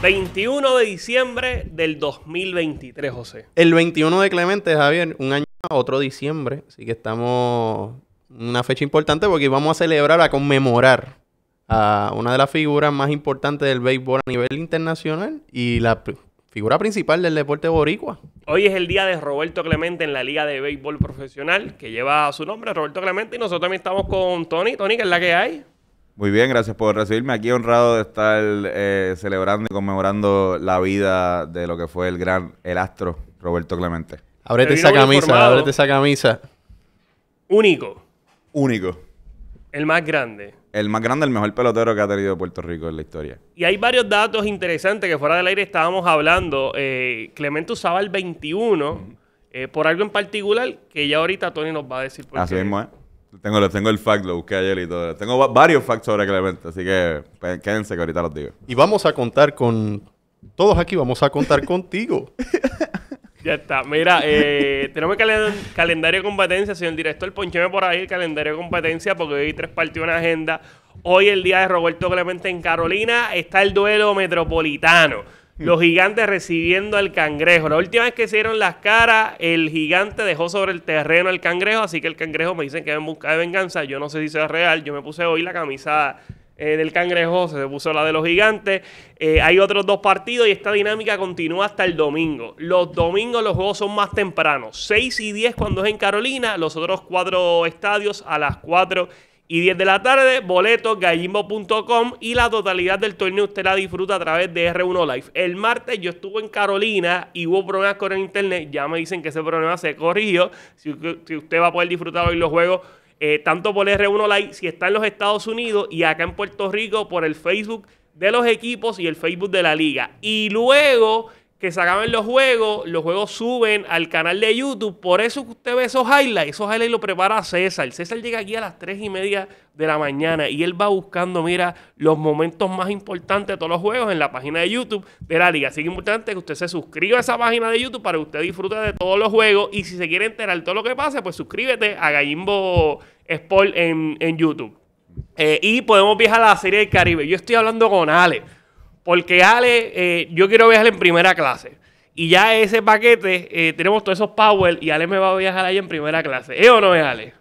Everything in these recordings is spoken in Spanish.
21 de diciembre del 2023, José. El 21 de Clemente, Javier, un año, otro diciembre. Así que estamos en una fecha importante porque vamos a celebrar, a conmemorar a una de las figuras más importantes del béisbol a nivel internacional y la figura principal del deporte boricua. Hoy es el día de Roberto Clemente en la Liga de Béisbol Profesional, que lleva su nombre, Roberto Clemente, y nosotros también estamos con Tony. Tony, ¿qué es la que hay? Muy bien, gracias por recibirme aquí. Honrado de estar eh, celebrando y conmemorando la vida de lo que fue el gran, el astro Roberto Clemente. Ábrete esa camisa, ábrete esa camisa. Único. Único. El más grande. El más grande, el mejor pelotero que ha tenido Puerto Rico en la historia. Y hay varios datos interesantes que fuera del aire estábamos hablando. Eh, Clemente usaba el 21 eh, por algo en particular que ya ahorita Tony nos va a decir por Así mismo es. Tengo, tengo el fact, lo busqué ayer y todo. Tengo varios facts sobre Clemente, así que pues, quédense que ahorita los digo. Y vamos a contar con. Todos aquí vamos a contar contigo. Ya está. Mira, eh, tenemos el calendario de competencia. Señor director, poncheme por ahí el calendario de competencia porque hoy tres partidos en agenda. Hoy el día de Roberto Clemente en Carolina está el duelo metropolitano. Los gigantes recibiendo al cangrejo. La última vez que se dieron las caras, el gigante dejó sobre el terreno al cangrejo, así que el cangrejo me dicen que en busca de venganza. Yo no sé si sea real, yo me puse hoy la camisa eh, del cangrejo, se puso la de los gigantes. Eh, hay otros dos partidos y esta dinámica continúa hasta el domingo. Los domingos los juegos son más tempranos, 6 y 10 cuando es en Carolina, los otros cuatro estadios a las 4 y 10 de la tarde, boletos gallimbo.com y la totalidad del torneo usted la disfruta a través de R1 Live. El martes yo estuve en Carolina y hubo problemas con el internet, ya me dicen que ese problema se corrigió, si, usted va a poder disfrutar hoy los juegos eh, tanto por R1 Live, si está en los Estados Unidos y acá en Puerto Rico por el Facebook de los equipos y el Facebook de la liga. Y luego que se los juegos, los juegos suben al canal de YouTube. Por eso que usted ve esos highlights. Esos highlights lo prepara César. César llega aquí a las 3 y media de la mañana y él va buscando, mira, los momentos más importantes de todos los juegos en la página de YouTube de la liga. Así que es importante que usted se suscriba a esa página de YouTube para que usted disfrute de todos los juegos. Y si se quiere enterar de todo lo que pase, pues suscríbete a Gallimbo Sport en, YouTube. Eh, y podemos viajar a la serie del Caribe. Yo estoy hablando con Ale. Porque Ale, eh, yo quiero viajar en primera clase. Y ya ese paquete, eh, tenemos todos esos Power y Ale me va a viajar ahí en primera clase. ¿Eh o no es Ale?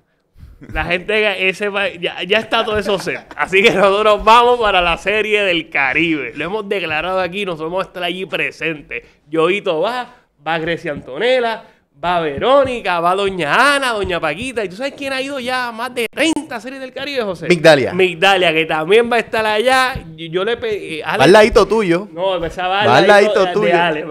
La gente, ese, ya, está todo eso Así que nosotros vamos para la serie del Caribe. Lo hemos declarado aquí, nos vamos a estar allí presentes. Yoito va, va Grecia Antonella, va Verónica, va Doña Ana, Doña Paquita. ¿Y tú sabes quién ha ido ya a más de 30 series del Caribe, José? Migdalia. Migdalia, que también va a estar allá. Yo, le pedí. Eh, va al ladito tuyo. No, esa va, va al ladito, tuyo. De Ale.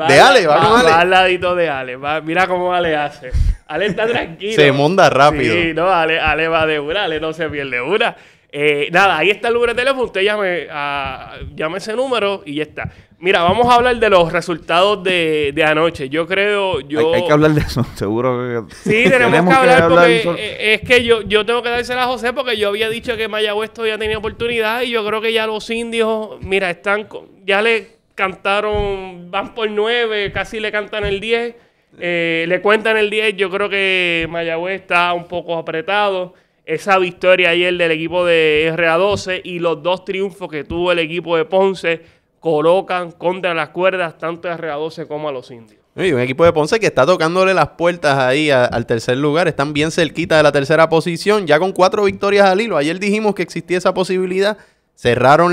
Va, con Ale. al ladito de Ale. mira cómo Ale hace. Ale está tranquilo. se monda rápido. Sí, no, Ale, Ale va de una, Ale no se pierde una. Eh, nada, ahí está el número de teléfono. Usted llame, a, llame ese número y ya está. Mira, vamos a hablar de los resultados de, anoche. Yo creo. Yo... Hay, que hablar de eso, seguro. Que... Sí, tenemos, que hablar, porque eh, es que yo, yo tengo que dársela a José porque yo había dicho que Mayagüez todavía tenía oportunidad y yo creo que ya los indios, mira, están. Con, ya le cantaron, van por nueve, casi le cantan el diez. Eh, le cuentan el diez. Yo creo que Mayagüez está un poco apretado esa victoria ayer del equipo de RA12 y los dos triunfos que tuvo el equipo de Ponce colocan contra las cuerdas tanto a RA12 como a los indios. Y un equipo de Ponce que está tocándole las puertas ahí al tercer lugar. Están bien cerquita de la tercera posición, ya con cuatro victorias al hilo. Ayer dijimos que existía esa posibilidad. Cerraron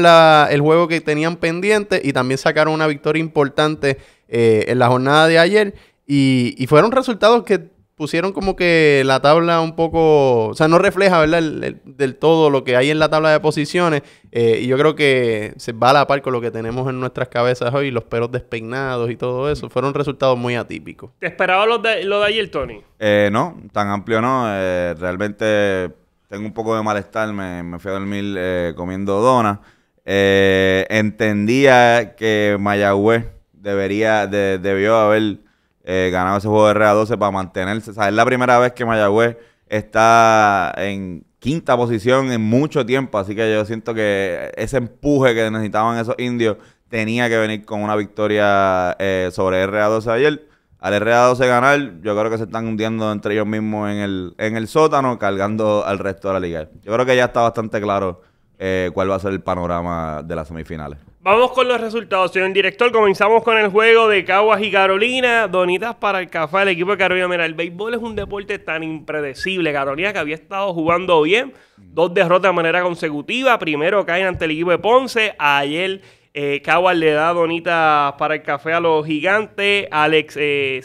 el juego que tenían pendiente y también sacaron una victoria importante eh, en la jornada de ayer. Y, y, fueron resultados que pusieron como que la tabla un poco, o sea, no refleja, ¿verdad? del todo lo que hay en la tabla de posiciones. Eh, y yo creo que se va a la par con lo que tenemos en nuestras cabezas hoy, los pelos despeinados y todo eso. Fueron resultados muy atípicos. ¿Te esperaba lo de, lo de ayer, Tony? Eh, no, tan amplio no. Eh, realmente tengo un poco de malestar, me, fui a dormir comiendo donas. entendía que Mayagüez debería, debió haber eh, ganaba ese juego de RA12 para mantenerse. es la primera vez que Mayagüez está en quinta posición en mucho tiempo, así que yo siento que ese empuje que necesitaban esos indios tenía que venir con una victoria eh, sobre RA12 ayer. Al RA12 ganar, yo creo que se están hundiendo entre ellos mismos en el, en el sótano, cargando al resto de la liga. Yo creo que ya está bastante claro eh, cuál va a ser el panorama de las semifinales. Vamos con los resultados, señor director. Comenzamos con el juego de Caguas y Carolina. Donitas para el café, el equipo de Carolina. Mira, el béisbol es un deporte tan impredecible. Carolina que había estado jugando bien. Dos derrotas de manera consecutiva. Primero caen ante el equipo de Ponce. Ayer eh, le da donitas para el café a los gigantes. Alex eh,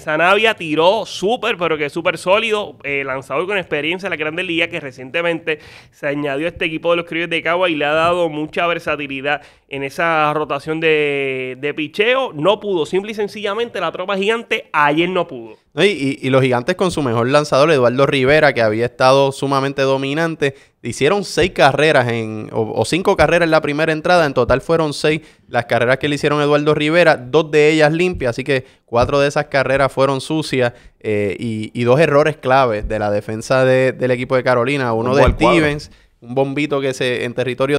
tiró súper, pero que súper sólido. Eh, lanzador con experiencia la Grande Liga que recientemente se añadió a este equipo de los Criollos de Caguas y le ha dado mucha versatilidad en esa rotación de, de, picheo. No pudo, simple y sencillamente la tropa gigante ayer no pudo. Y, los gigantes con su mejor lanzador, Eduardo Rivera, que había estado sumamente dominante, hicieron seis carreras en, o, cinco carreras en la primera entrada. En total fueron seis las carreras que le hicieron Eduardo Rivera, dos de ellas limpias, así que cuatro de esas carreras fueron sucias eh, y, dos errores claves de la defensa del equipo de Carolina, uno de Stevens. Un bombito que se en territorio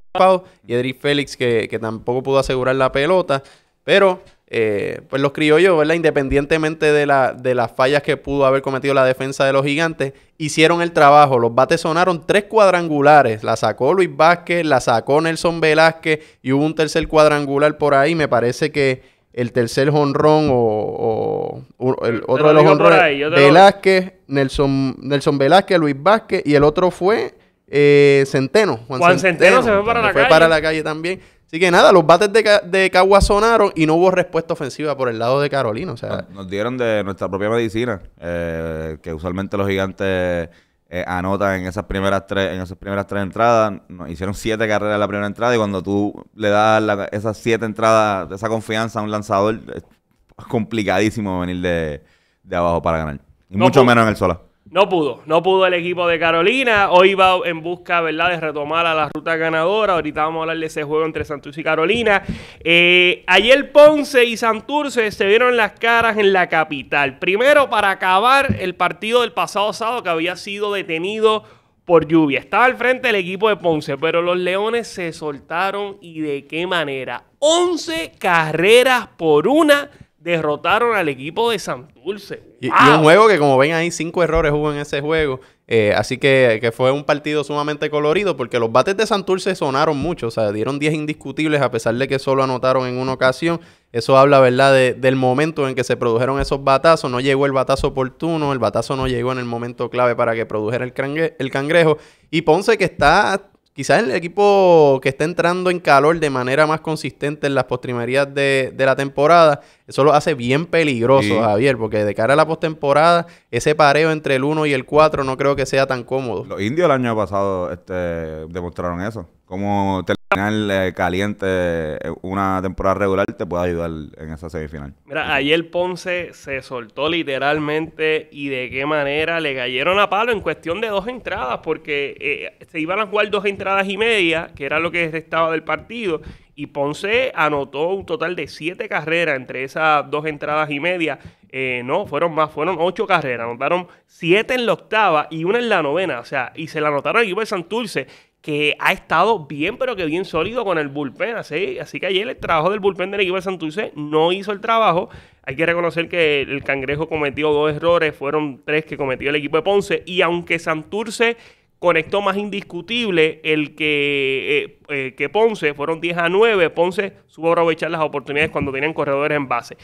y Edric Félix, que, tampoco pudo asegurar la pelota. Pero, eh, pues los criollos, Independientemente de, la, de las fallas que pudo haber cometido la defensa de los gigantes, hicieron el trabajo. Los bates sonaron tres cuadrangulares. La sacó Luis Vázquez, la sacó Nelson Velázquez y hubo un tercer cuadrangular por ahí. Me parece que el tercer jonrón o, el otro de los jonrones. Velázquez, Nelson, Nelson Velázquez, Luis Vázquez y el otro fue eh, Centeno. Juan, Centeno, se fue para se la fue para la calle también. Así que nada, los bates de, Cagua sonaron y no hubo respuesta ofensiva por el lado de Carolina. O sea, nos, dieron de nuestra propia medicina, eh, que usualmente los gigantes eh, anotan en esas primeras tres, en esas primeras tres entradas. hicieron siete carreras en la primera entrada y cuando tú le das esas siete entradas, esa confianza a un lanzador, es complicadísimo venir de, abajo para ganar. Y mucho menos en el solar. No pudo, no pudo el equipo de Carolina. Hoy va en busca, ¿verdad?, de retomar a la ruta ganadora. Ahorita vamos a hablar de ese juego entre Santurce y Carolina. Eh, ayer Ponce y Santurce se vieron las caras en la capital. Primero, para acabar el partido del pasado sábado que había sido detenido por lluvia. Estaba al frente el equipo de Ponce, pero los Leones se soltaron y de qué manera. 11 carreras por una derrotaron al equipo de Santurce. Y, un juego que, como ven ahí, cinco errores hubo en ese juego. Eh, así que, fue un partido sumamente colorido porque los bates de Santurce sonaron mucho. O sea, dieron 10 indiscutibles a pesar de que solo anotaron en una ocasión. Eso habla, ¿verdad?, del momento en que se produjeron esos batazos. No llegó el batazo oportuno, el batazo no llegó en el momento clave para que produjera el, el cangrejo. Y Ponce que está quizás el equipo que está entrando en calor de manera más consistente en las postrimerías de, la temporada, eso lo hace bien peligroso, Javier, porque de cara a la postemporada, ese pareo entre el 1 y el 4 no creo que sea tan cómodo. Los indios el año pasado este, demostraron eso cómo terminar eh, caliente eh, una temporada regular te puede ayudar en esa semifinal. Mira, ayer Ponce se soltó literalmente y de qué manera le cayeron a palo en cuestión de dos entradas, porque eh, se iban a jugar dos entradas y media, que era lo que restaba del partido, y Ponce anotó un total de siete carreras entre esas dos entradas y media. no, fueron más, fueron ocho carreras. Anotaron siete en la octava y una en la novena. O sea, y se la anotaron al equipo de Santurce que ha estado bien, pero que bien sólido con el bullpen. Así, así que ayer el trabajo del bullpen del equipo de Santurce no hizo el trabajo. Hay que reconocer que el Cangrejo cometió dos errores, fueron tres que cometió el equipo de Ponce. Y aunque Santurce conectó más indiscutible el que, eh, eh, que Ponce, fueron 10 a 9, Ponce supo aprovechar las oportunidades cuando tienen corredores en base.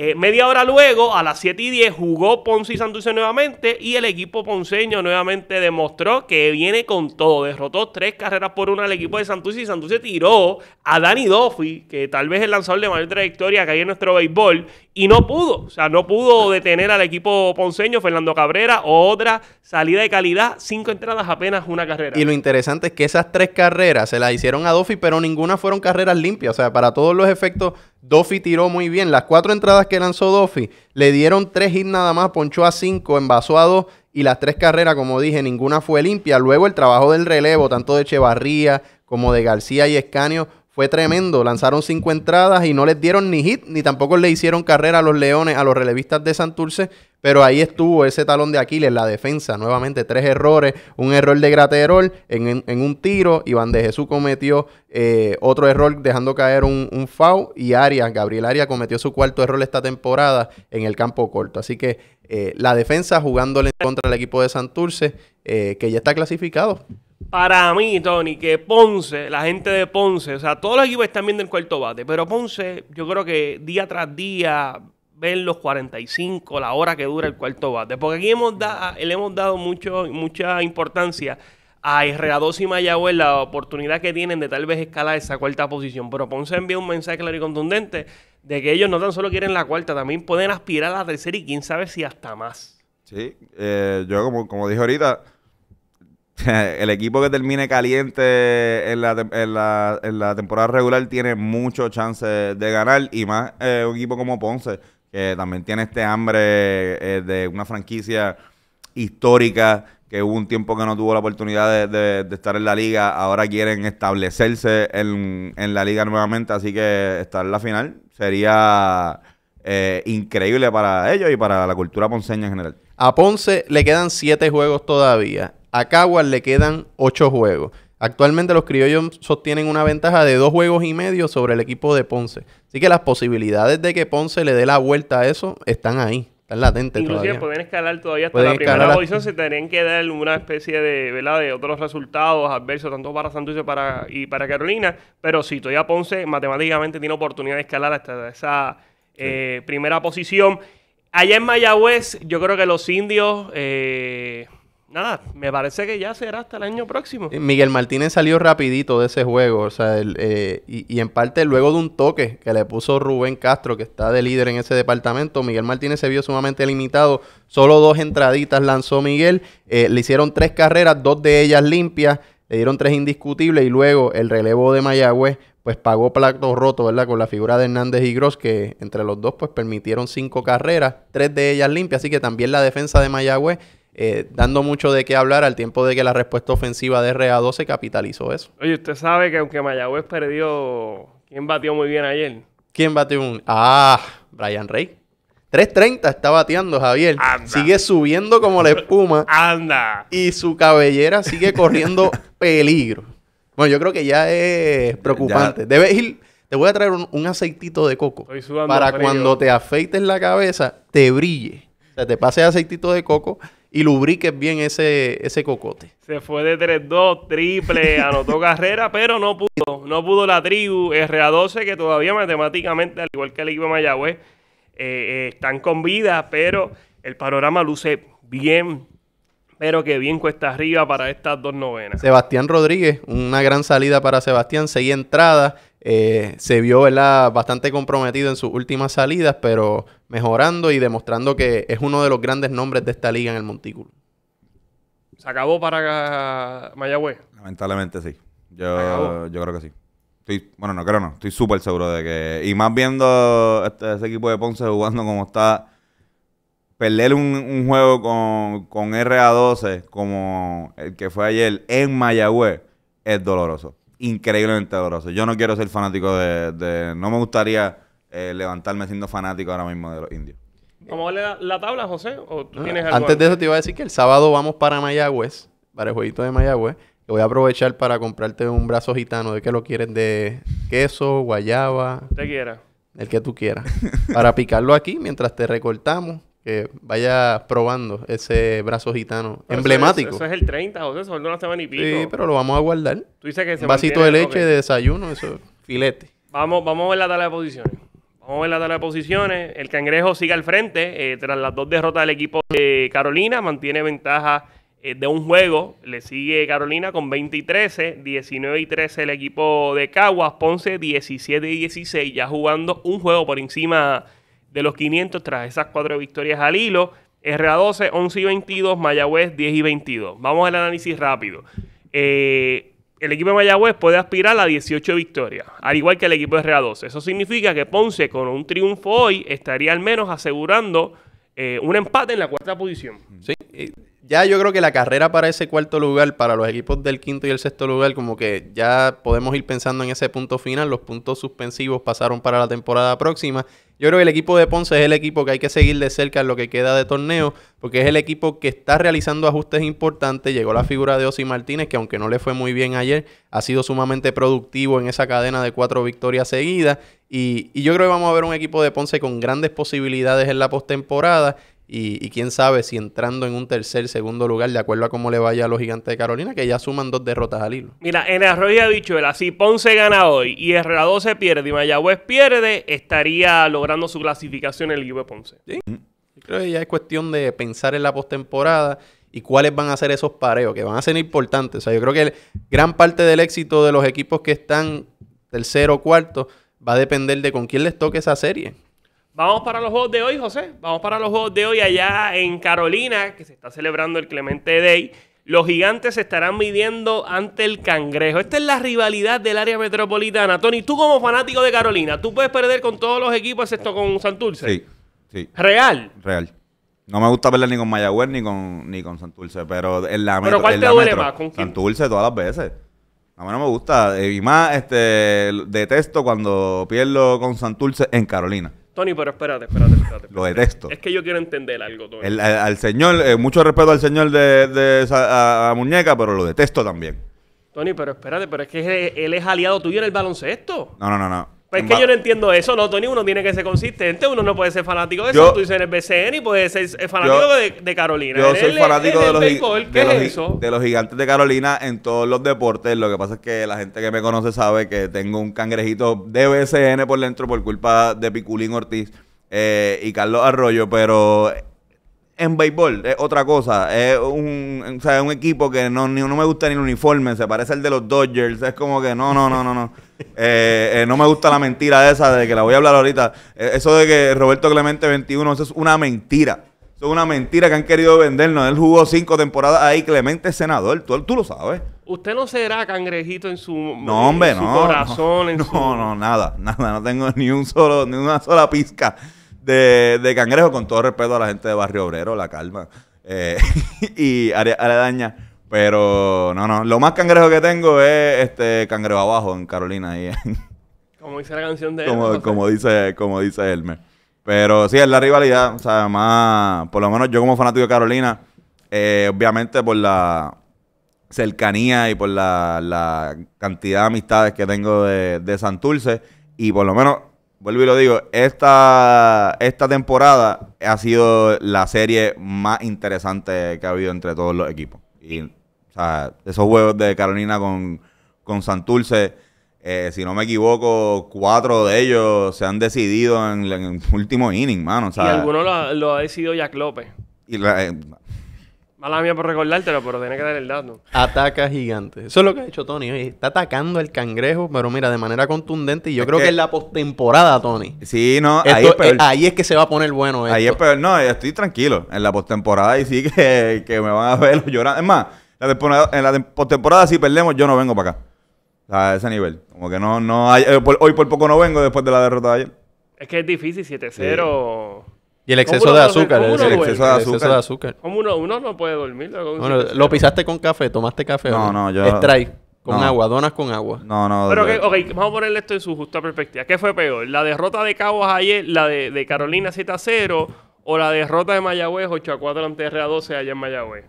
Eh, media hora luego, a las 7 y 10, jugó Ponce y Santurce nuevamente y el equipo ponceño nuevamente demostró que viene con todo. Derrotó tres carreras por una al equipo de Santurce y Santurce tiró a Dani Duffy, que tal vez es el lanzador de mayor trayectoria que hay en nuestro béisbol, y no pudo, o sea, no pudo detener al equipo ponceño, Fernando Cabrera, otra salida de calidad, cinco entradas, apenas una carrera. Y lo interesante es que esas tres carreras se las hicieron a Doffy, pero ninguna fueron carreras limpias, o sea, para todos los efectos, Doffy tiró muy bien. Las cuatro entradas que lanzó Doffy le dieron tres hits nada más, ponchó a cinco, envasó a dos y las tres carreras, como dije, ninguna fue limpia. Luego el trabajo del relevo, tanto de Echevarría como de García y Escanio, fue tremendo. Lanzaron cinco entradas y no les dieron ni hit, ni tampoco le hicieron carrera a los Leones, a los relevistas de Santurce. Pero ahí estuvo ese talón de Aquiles, la defensa. Nuevamente, tres errores. Un error de Graterol en, un tiro. Iván de Jesús cometió eh, otro error dejando caer un, un foul. Y Arias, Gabriel Arias, cometió su cuarto error esta temporada en el campo corto. Así que eh, la defensa jugándole contra el equipo de Santurce, eh, que ya está clasificado. Para mí, Tony, que Ponce, la gente de Ponce, o sea, todos los equipos están viendo el cuarto bate, pero Ponce, yo creo que día tras día ver los 45, la hora que dura el cuarto bate. Porque aquí hemos da, le hemos dado mucho, mucha importancia a 2 y Mayagüez la oportunidad que tienen de tal vez escalar esa cuarta posición. Pero Ponce envía un mensaje claro y contundente de que ellos no tan solo quieren la cuarta, también pueden aspirar a la tercera y quién sabe si hasta más. Sí, eh, yo como, como dije ahorita, el equipo que termine caliente en la, temporada regular tiene mucho chance de ganar y más eh, un equipo como Ponce que también tiene este hambre eh, de una franquicia histórica que hubo un tiempo que no tuvo la oportunidad de, estar en la liga, ahora quieren establecerse en, la liga nuevamente, así que estar en la final sería eh, increíble para ellos y para la cultura ponceña en general. A Ponce le quedan siete juegos todavía, a Caguas le quedan ocho juegos. Actualmente los criollos sostienen una ventaja de dos juegos y medio sobre el equipo de Ponce. Así que las posibilidades de que Ponce le dé la vuelta a eso están ahí, están latentes Inclusive pueden escalar todavía hasta la primera posición. Se tendrían que dar una especie de, de otros resultados adversos, tanto para Santurce para, y para Carolina. Pero sí, todavía Ponce matemáticamente tiene oportunidad de escalar hasta esa eh, primera posición. Allá en Mayagüez, yo creo que los indios... Eh, nada, me parece que ya será hasta el año próximo. Eh, Miguel Martínez salió rapidito de ese juego, o sea, el, eh, y, en parte luego de un toque que le puso Rubén Castro, que está de líder en ese departamento, Miguel Martínez se vio sumamente limitado, solo dos entraditas lanzó Miguel, eh, le hicieron tres carreras, dos de ellas limpias, le dieron tres indiscutibles y luego el relevo de Mayagüez pues pagó plato roto, ¿verdad? Con la figura de Hernández y Gross, que entre los dos pues permitieron cinco carreras, tres de ellas limpias, así que también la defensa de Mayagüez eh, dando mucho de qué hablar al tiempo de que la respuesta ofensiva de RA12 capitalizó eso. Oye, usted sabe que aunque Mayagüez perdió, ¿quién batió muy bien ayer? ¿Quién batió un? Ah, Brian Rey. 3.30 está bateando Javier. Sigue subiendo como la espuma. Anda. Y su cabellera sigue corriendo peligro. Bueno, yo creo que ya es preocupante. Debes ir. Te voy a traer un, aceitito de coco. para cuando te afeites la cabeza, te brille. O sea, te pase aceitito de coco y lubriques bien ese, ese cocote. Se fue de 3-2, triple, anotó carrera, pero no pudo. No pudo la tribu RA12, que todavía matemáticamente, al igual que el equipo de Mayagüez, eh, eh, están con vida, pero el panorama luce bien, pero que bien cuesta arriba para estas dos novenas. Sebastián Rodríguez, una gran salida para Sebastián, seguía entradas eh, se vio ¿verdad? bastante comprometido en sus últimas salidas, pero mejorando y demostrando que es uno de los grandes nombres de esta liga en el Montículo. ¿Se acabó para Mayagüez? Lamentablemente sí. Yo, creo que sí. Estoy, bueno, no creo, no. Estoy súper seguro de que. Y más viendo este, ese equipo de Ponce jugando como está. Perder un, juego con, con RA12 como el que fue ayer en Mayagüez es doloroso increíblemente doloroso. Yo no quiero ser fanático de... no me gustaría eh, levantarme siendo fanático ahora mismo de los indios. ¿Cómo vale la tabla, José? ¿O tú ah, tienes algo antes de eso te iba a decir que el sábado vamos para Mayagüez, para el jueguito de Mayagüez. Que voy a aprovechar para comprarte un brazo gitano. ¿De que lo quieren ¿De queso, guayaba? Te quiera. El que tú quieras. para picarlo aquí mientras te recortamos vaya probando ese brazo gitano emblemático. Eso es, el 30, José, eso una semana y pico. Sí, pero lo vamos a guardar. vasito de leche, de desayuno, eso, filete. Vamos, vamos a ver la tabla de posiciones. Vamos a ver la tabla de posiciones. El cangrejo sigue al frente eh, tras las dos derrotas del equipo de Carolina. Mantiene ventaja eh, de un juego. Le sigue Carolina con 20 y 13. 19 y 13 el equipo de Caguas. Ponce 17 y 16. Ya jugando un juego por encima de los 500 tras esas cuatro victorias al hilo. RA12, 11 y 22, Mayagüez 10 y 22. Vamos al análisis rápido. Eh, el equipo de Mayagüez puede aspirar a 18 victorias, al igual que el equipo de RA12. Eso significa que Ponce con un triunfo hoy estaría al menos asegurando eh, un empate en la cuarta posición. Sí, eh, ya yo creo que la carrera para ese cuarto lugar, para los equipos del quinto y el sexto lugar, como que ya podemos ir pensando en ese punto final. Los puntos suspensivos pasaron para la temporada próxima. Yo creo que el equipo de Ponce es el equipo que hay que seguir de cerca en lo que queda de torneo, porque es el equipo que está realizando ajustes importantes. Llegó la figura de Osi Martínez, que aunque no le fue muy bien ayer, ha sido sumamente productivo en esa cadena de cuatro victorias seguidas. Y, yo creo que vamos a ver un equipo de Ponce con grandes posibilidades en la postemporada y, quién sabe si entrando en un tercer, segundo lugar, de acuerdo a cómo le vaya a los gigantes de Carolina, que ya suman dos derrotas al hilo. Mira, en Arroyo de dicho, si Ponce gana hoy y Herrado se pierde y Mayagüez pierde, estaría logrando su clasificación en el equipo Ponce. Sí. Creo que ya es cuestión de pensar en la postemporada y cuáles van a ser esos pareos, que van a ser importantes. O sea, yo creo que gran parte del éxito de los equipos que están tercero o cuarto va a depender de con quién les toque esa serie. Vamos para los juegos de hoy, José. Vamos para los juegos de hoy allá en Carolina, que se está celebrando el Clemente Day. Los gigantes se estarán midiendo ante el cangrejo. Esta es la rivalidad del área metropolitana. Tony, tú como fanático de Carolina, tú puedes perder con todos los equipos excepto con Santurce. Sí, sí. ¿Real? Real. No me gusta perder ni con Mayagüez ni con, ni con Santurce, pero en la ¿Pero cuál te duele más? ¿Con Santurce todas las veces. A mí no me gusta. Y más, este, detesto cuando pierdo con Santurce en Carolina. Tony, pero espérate, espérate, espérate. Lo detesto. Es que yo quiero entender algo, Tony. al, señor, eh, mucho respeto al señor de, Muñeca, pero lo detesto también. Tony, pero espérate, pero es que él es aliado tuyo en el baloncesto. No, no, no, no. Pues es que yo no entiendo eso, ¿no, Tony? Uno tiene que ser consistente, uno no puede ser fanático de eso. Tú dices en el BCN y puedes ser eh, fanático de, Carolina. Yo soy fanático de, los, los de, los, gigantes de Carolina en todos los deportes. Lo que pasa es que la gente que me conoce sabe que tengo un cangrejito de BCN por dentro por culpa de Piculín Ortiz eh, y Carlos Arroyo, pero en béisbol es otra cosa. Es un, un equipo que no, no me gusta ni el uniforme. Se parece al de los Dodgers. Es como que no, no, no, no, no. Eh, eh, no me gusta la mentira esa de que la voy a hablar ahorita. Eh, eso de que Roberto Clemente 21, eso es una mentira. Eso es una mentira que han querido vendernos. Él jugó cinco temporadas ahí. Clemente es senador. Tú, tú lo sabes. Usted no será cangrejito en su, corazón. No, no, no, nada. Nada. No tengo ni un solo, ni una sola pizca de, de Cangrejo, con todo respeto a la gente de Barrio Obrero, La Calma eh, y y Aledaña. Pero no, no, lo más cangrejo que tengo es este cangrejo abajo en Carolina. Ahí. Como dice la canción de como, como dice Como dice Elmer. Pero sí, es la rivalidad. O sea, más, por lo menos yo como fanático de Carolina, eh, obviamente por la cercanía y por la, la cantidad de amistades que tengo de, de Santurce. Y por lo menos vuelvo y lo digo, esta, esta temporada ha sido la serie más interesante que ha habido entre todos los equipos. Y, o sea, esos juegos de Carolina con, con Santurce, eh, si no me equivoco, cuatro de ellos se han decidido en, el último inning, mano. y alguno lo, ha decidido Jack López. Y la, eh, Mala mía por recordártelo, pero tiene que dar el dato. Ataca gigante. Eso es lo que ha hecho Tony. está atacando el cangrejo, pero mira, de manera contundente. Y yo creo que... es la postemporada, Tony. Sí, no, ahí es ahí es que se va a poner bueno Ahí es peor. No, estoy tranquilo. En la postemporada y sí que, me van a ver llorando. Es más, en la postemporada si perdemos, yo no vengo para acá. A ese nivel. Como que no, no eh, hoy por poco no vengo después de la derrota de ayer. Es que es difícil 7-0. Y el exceso de azúcar. El, exceso de azúcar. uno, no puede dormir? lo pisaste con café, tomaste café. No, no, yo... Con agua, donas con agua. No, no. Pero, vamos a ponerle esto en su justa perspectiva. ¿Qué fue peor? ¿La derrota de Cabos ayer, la de, Carolina 7 a 0, o la derrota de Mayagüez 8 a 4 ante RA 12 allá en Mayagüez?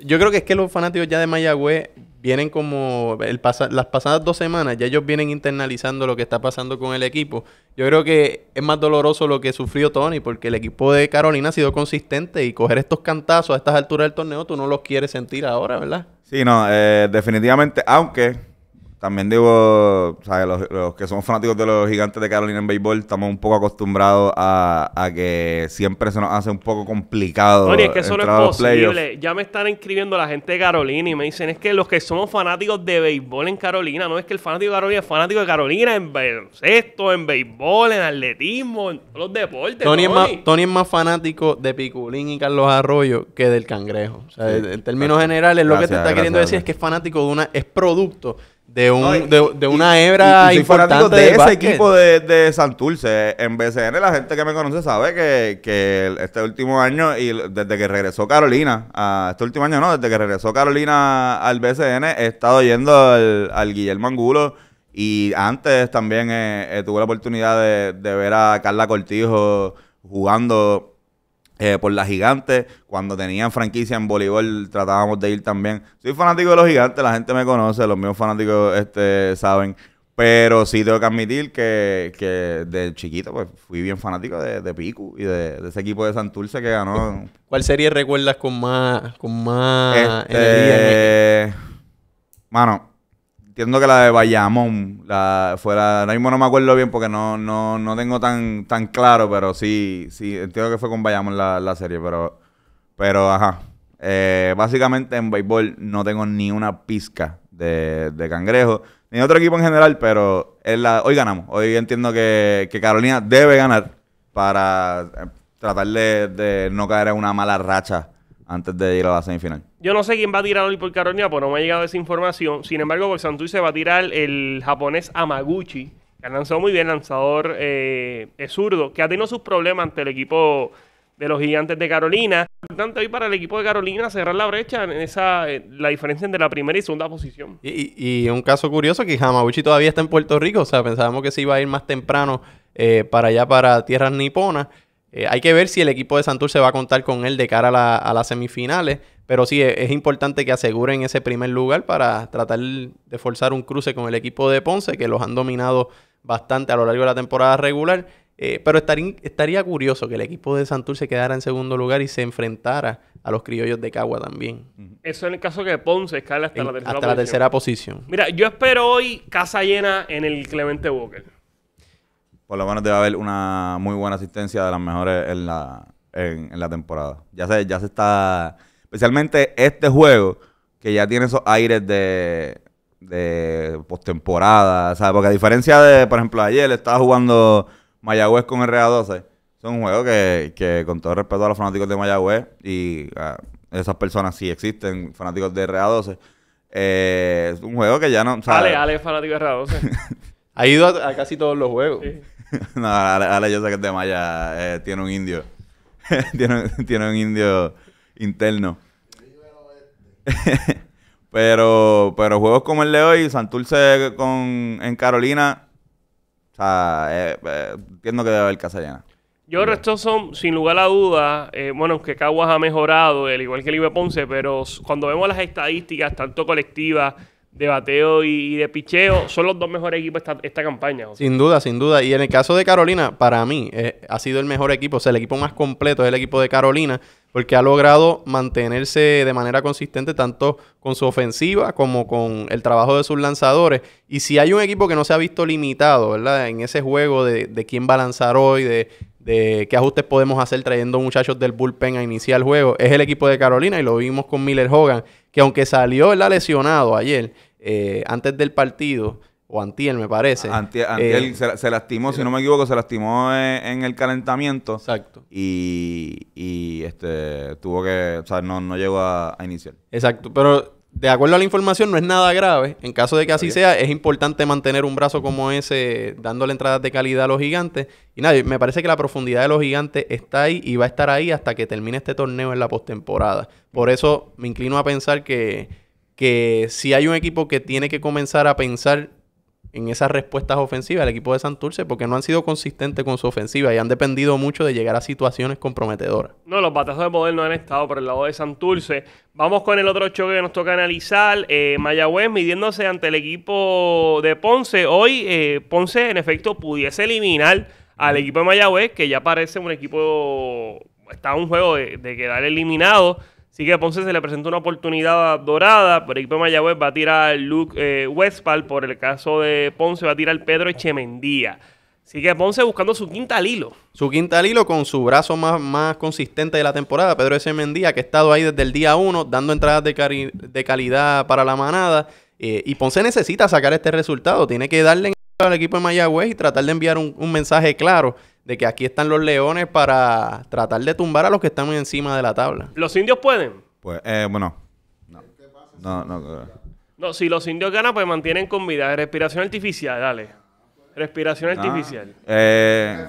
Yo creo que es que los fanáticos ya de Mayagüez vienen como el las pasadas dos semanas, ya ellos vienen internalizando lo que está pasando con el equipo. Yo creo que es más doloroso lo que sufrió Tony, porque el equipo de Carolina ha sido consistente y coger estos cantazos a estas alturas del torneo, tú no los quieres sentir ahora, ¿verdad? Sí, no, eh, definitivamente, aunque también digo, los, que somos fanáticos de los gigantes de Carolina en béisbol, estamos un poco acostumbrados a, que siempre se nos hace un poco complicado. Tony, es que eso no es posible. Ya me están inscribiendo la gente de Carolina y me dicen, es que los que somos fanáticos de béisbol en Carolina, no es que el fanático de Carolina es fanático de Carolina en baloncesto, en béisbol, en atletismo, en todos los deportes. Tony, Es, más, fanático de Piculín y Carlos Arroyo que del cangrejo. en términos generales, lo que te está queriendo decir es que es fanático de una, es producto de, un, de, de, una hebra importante de, ese equipo de, de, Santurce. En BCN la gente que me conoce sabe que, este último año y desde que regresó Carolina, a, este último año no, desde que regresó Carolina al BCN he estado yendo al, Guillermo Angulo y antes también eh, eh, tuve la oportunidad de, de ver a Carla Cortijo jugando eh, por las gigantes. Cuando tenían franquicia en voleibol, tratábamos de ir también. Soy fanático de los gigantes, la gente me conoce, los mismos fanáticos este, saben. Pero sí tengo que admitir que, que de chiquito pues fui bien fanático de, Pico y de, ese equipo de Santurce que ganó. ¿Cuál serie recuerdas con más, con más este, Mano, entiendo que la de Bayamón, la fuera, ahora mismo no me acuerdo bien porque no, no, tengo tan, tan claro, pero sí, sí, entiendo que fue con Bayamón la, serie, pero, pero ajá. Eh, básicamente en béisbol no tengo ni una pizca de, cangrejo, ni otro equipo en general, pero hoy ganamos. Hoy entiendo que, Carolina debe ganar para eh, tratar de no caer en una mala racha antes de ir a la semifinal. Yo no sé quién va a tirar hoy por Carolina, pero pues no me ha llegado esa información. Sin embargo, por se va a tirar el japonés Amaguchi, que ha lanzado muy bien, lanzador eh, zurdo, que ha tenido sus problemas ante el equipo de los gigantes de Carolina. Importante hoy para el equipo de Carolina cerrar la brecha en esa eh, la diferencia entre la primera y segunda posición. Y, un caso curioso que Hamaguchi todavía está en Puerto Rico, o sea, pensábamos que se iba a ir más temprano eh, para allá para tierras niponas. Eh, hay que ver si el equipo de Santur se va a contar con él de cara a, la, las semifinales, pero sí e, es, importante que aseguren ese primer lugar para tratar de forzar un cruce con el equipo de Ponce, que los han dominado bastante a lo largo de la temporada regular. Eh, pero estaría, curioso que el equipo de Santur se quedara en segundo lugar y se enfrentara a los criollos de Cagua también. Eso en el caso que Ponce escala hasta la tercera posición. Mira, yo espero hoy casa llena en el Clemente Walker por lo menos debe haber una muy buena asistencia de las mejores en la, en, la temporada. Ya se, ya se está. Especialmente este juego, que ya tiene esos aires de, de postemporada, ¿sabes? Porque a diferencia de, por ejemplo, ayer estaba jugando Mayagüez con RA12. Es un juego que, que, con todo respeto a los fanáticos de Mayagüez y esas personas sí existen, fanáticos de RA12. Eh, es un juego que ya no. sale Ale, Ale fanático de RA12. ha ido a, casi todos los juegos. Sí. no, ahora, ahora, yo sé que de maya eh, tiene un indio. tiene, un indio interno. pero, pero juegos como el de hoy, Santurce con, en Carolina, o sea, eh, eh, entiendo que debe haber casa llena. Yo el son, sin lugar a dudas, bueno, que Caguas ha mejorado, el igual que el IBE Ponce, pero cuando vemos las estadísticas, tanto colectivas de bateo y, de picheo. Son los dos mejores equipos esta, esta campaña. Sin duda, sin duda. Y en el caso de Carolina, para mí eh, ha sido el mejor equipo. O sea, el equipo más completo es el equipo de Carolina porque ha logrado mantenerse de manera consistente tanto con su ofensiva como con el trabajo de sus lanzadores. Y si hay un equipo que no se ha visto limitado, ¿verdad? En ese juego de, de quién va a lanzar hoy, de, de qué ajustes podemos hacer trayendo muchachos del bullpen a iniciar el juego, es el equipo de Carolina y lo vimos con Miller Hogan que aunque salió ¿verdad? lesionado ayer, eh, antes del partido, o Antiel, me parece. Antiel, eh, se, lastimó, si no me equivoco, se lastimó en, el calentamiento. Exacto. Y, este tuvo que, o sea, no, llegó a, iniciar. Exacto, pero de acuerdo a la información, no es nada grave. En caso de que así sea, es importante mantener un brazo como ese, dándole entradas de calidad a los gigantes. Y nada, me parece que la profundidad de los gigantes está ahí y va a estar ahí hasta que termine este torneo en la postemporada. Por eso me inclino a pensar que, que si hay un equipo que tiene que comenzar a pensar en esas respuestas ofensivas al equipo de Santurce porque no han sido consistentes con su ofensiva y han dependido mucho de llegar a situaciones comprometedoras. No, los batazos de poder no han estado por el lado de Santurce. Vamos con el otro choque que nos toca analizar. Eh, Mayagüez midiéndose ante el equipo de Ponce. Hoy eh, Ponce en efecto pudiese eliminar al equipo de Mayagüez que ya parece un equipo... Está un juego de quedar eliminado. Así que Ponce se le presenta una oportunidad dorada, por el equipo de Mayagüez va a tirar Luke eh, Westphal, por el caso de Ponce va a tirar Pedro Echemendía. Así que Ponce buscando su quinta al hilo. Su quinta al hilo con su brazo más, más consistente de la temporada, Pedro Echemendía, que ha estado ahí desde el día uno, dando entradas de, calidad para la manada. Eh, y Ponce necesita sacar este resultado, tiene que darle al equipo de Mayagüez y tratar de enviar un, un mensaje claro de que aquí están los leones para tratar de tumbar a los que están encima de la tabla. ¿Los indios pueden? Pues, eh, bueno, no. No, no, no. si los indios ganan, pues mantienen con vida. Respiración artificial, dale. Respiración ah, artificial. Eh,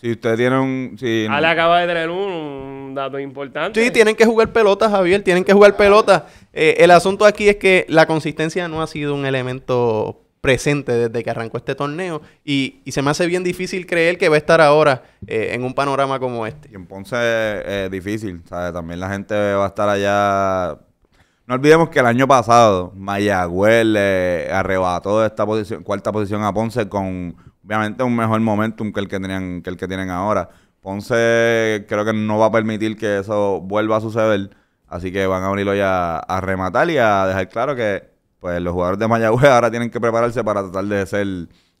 si usted tiene un... Si Ale ah, acaba de traer un dato importante. Sí, tienen que jugar pelota, Javier, tienen que jugar pelota. Eh, el asunto aquí es que la consistencia no ha sido un elemento presente desde que arrancó este torneo y, se me hace bien difícil creer que va a estar ahora eh, en un panorama como este. Y en Ponce eh, es difícil, ¿sabes? También la gente va a estar allá no olvidemos que el año pasado Mayagüez le arrebató esta posición, cuarta posición a Ponce con obviamente un mejor momentum que el que tenían, que el que tienen ahora. Ponce creo que no va a permitir que eso vuelva a suceder, así que van a abrirlo ya a rematar y a dejar claro que pues los jugadores de Mayagüez ahora tienen que prepararse para tratar de ser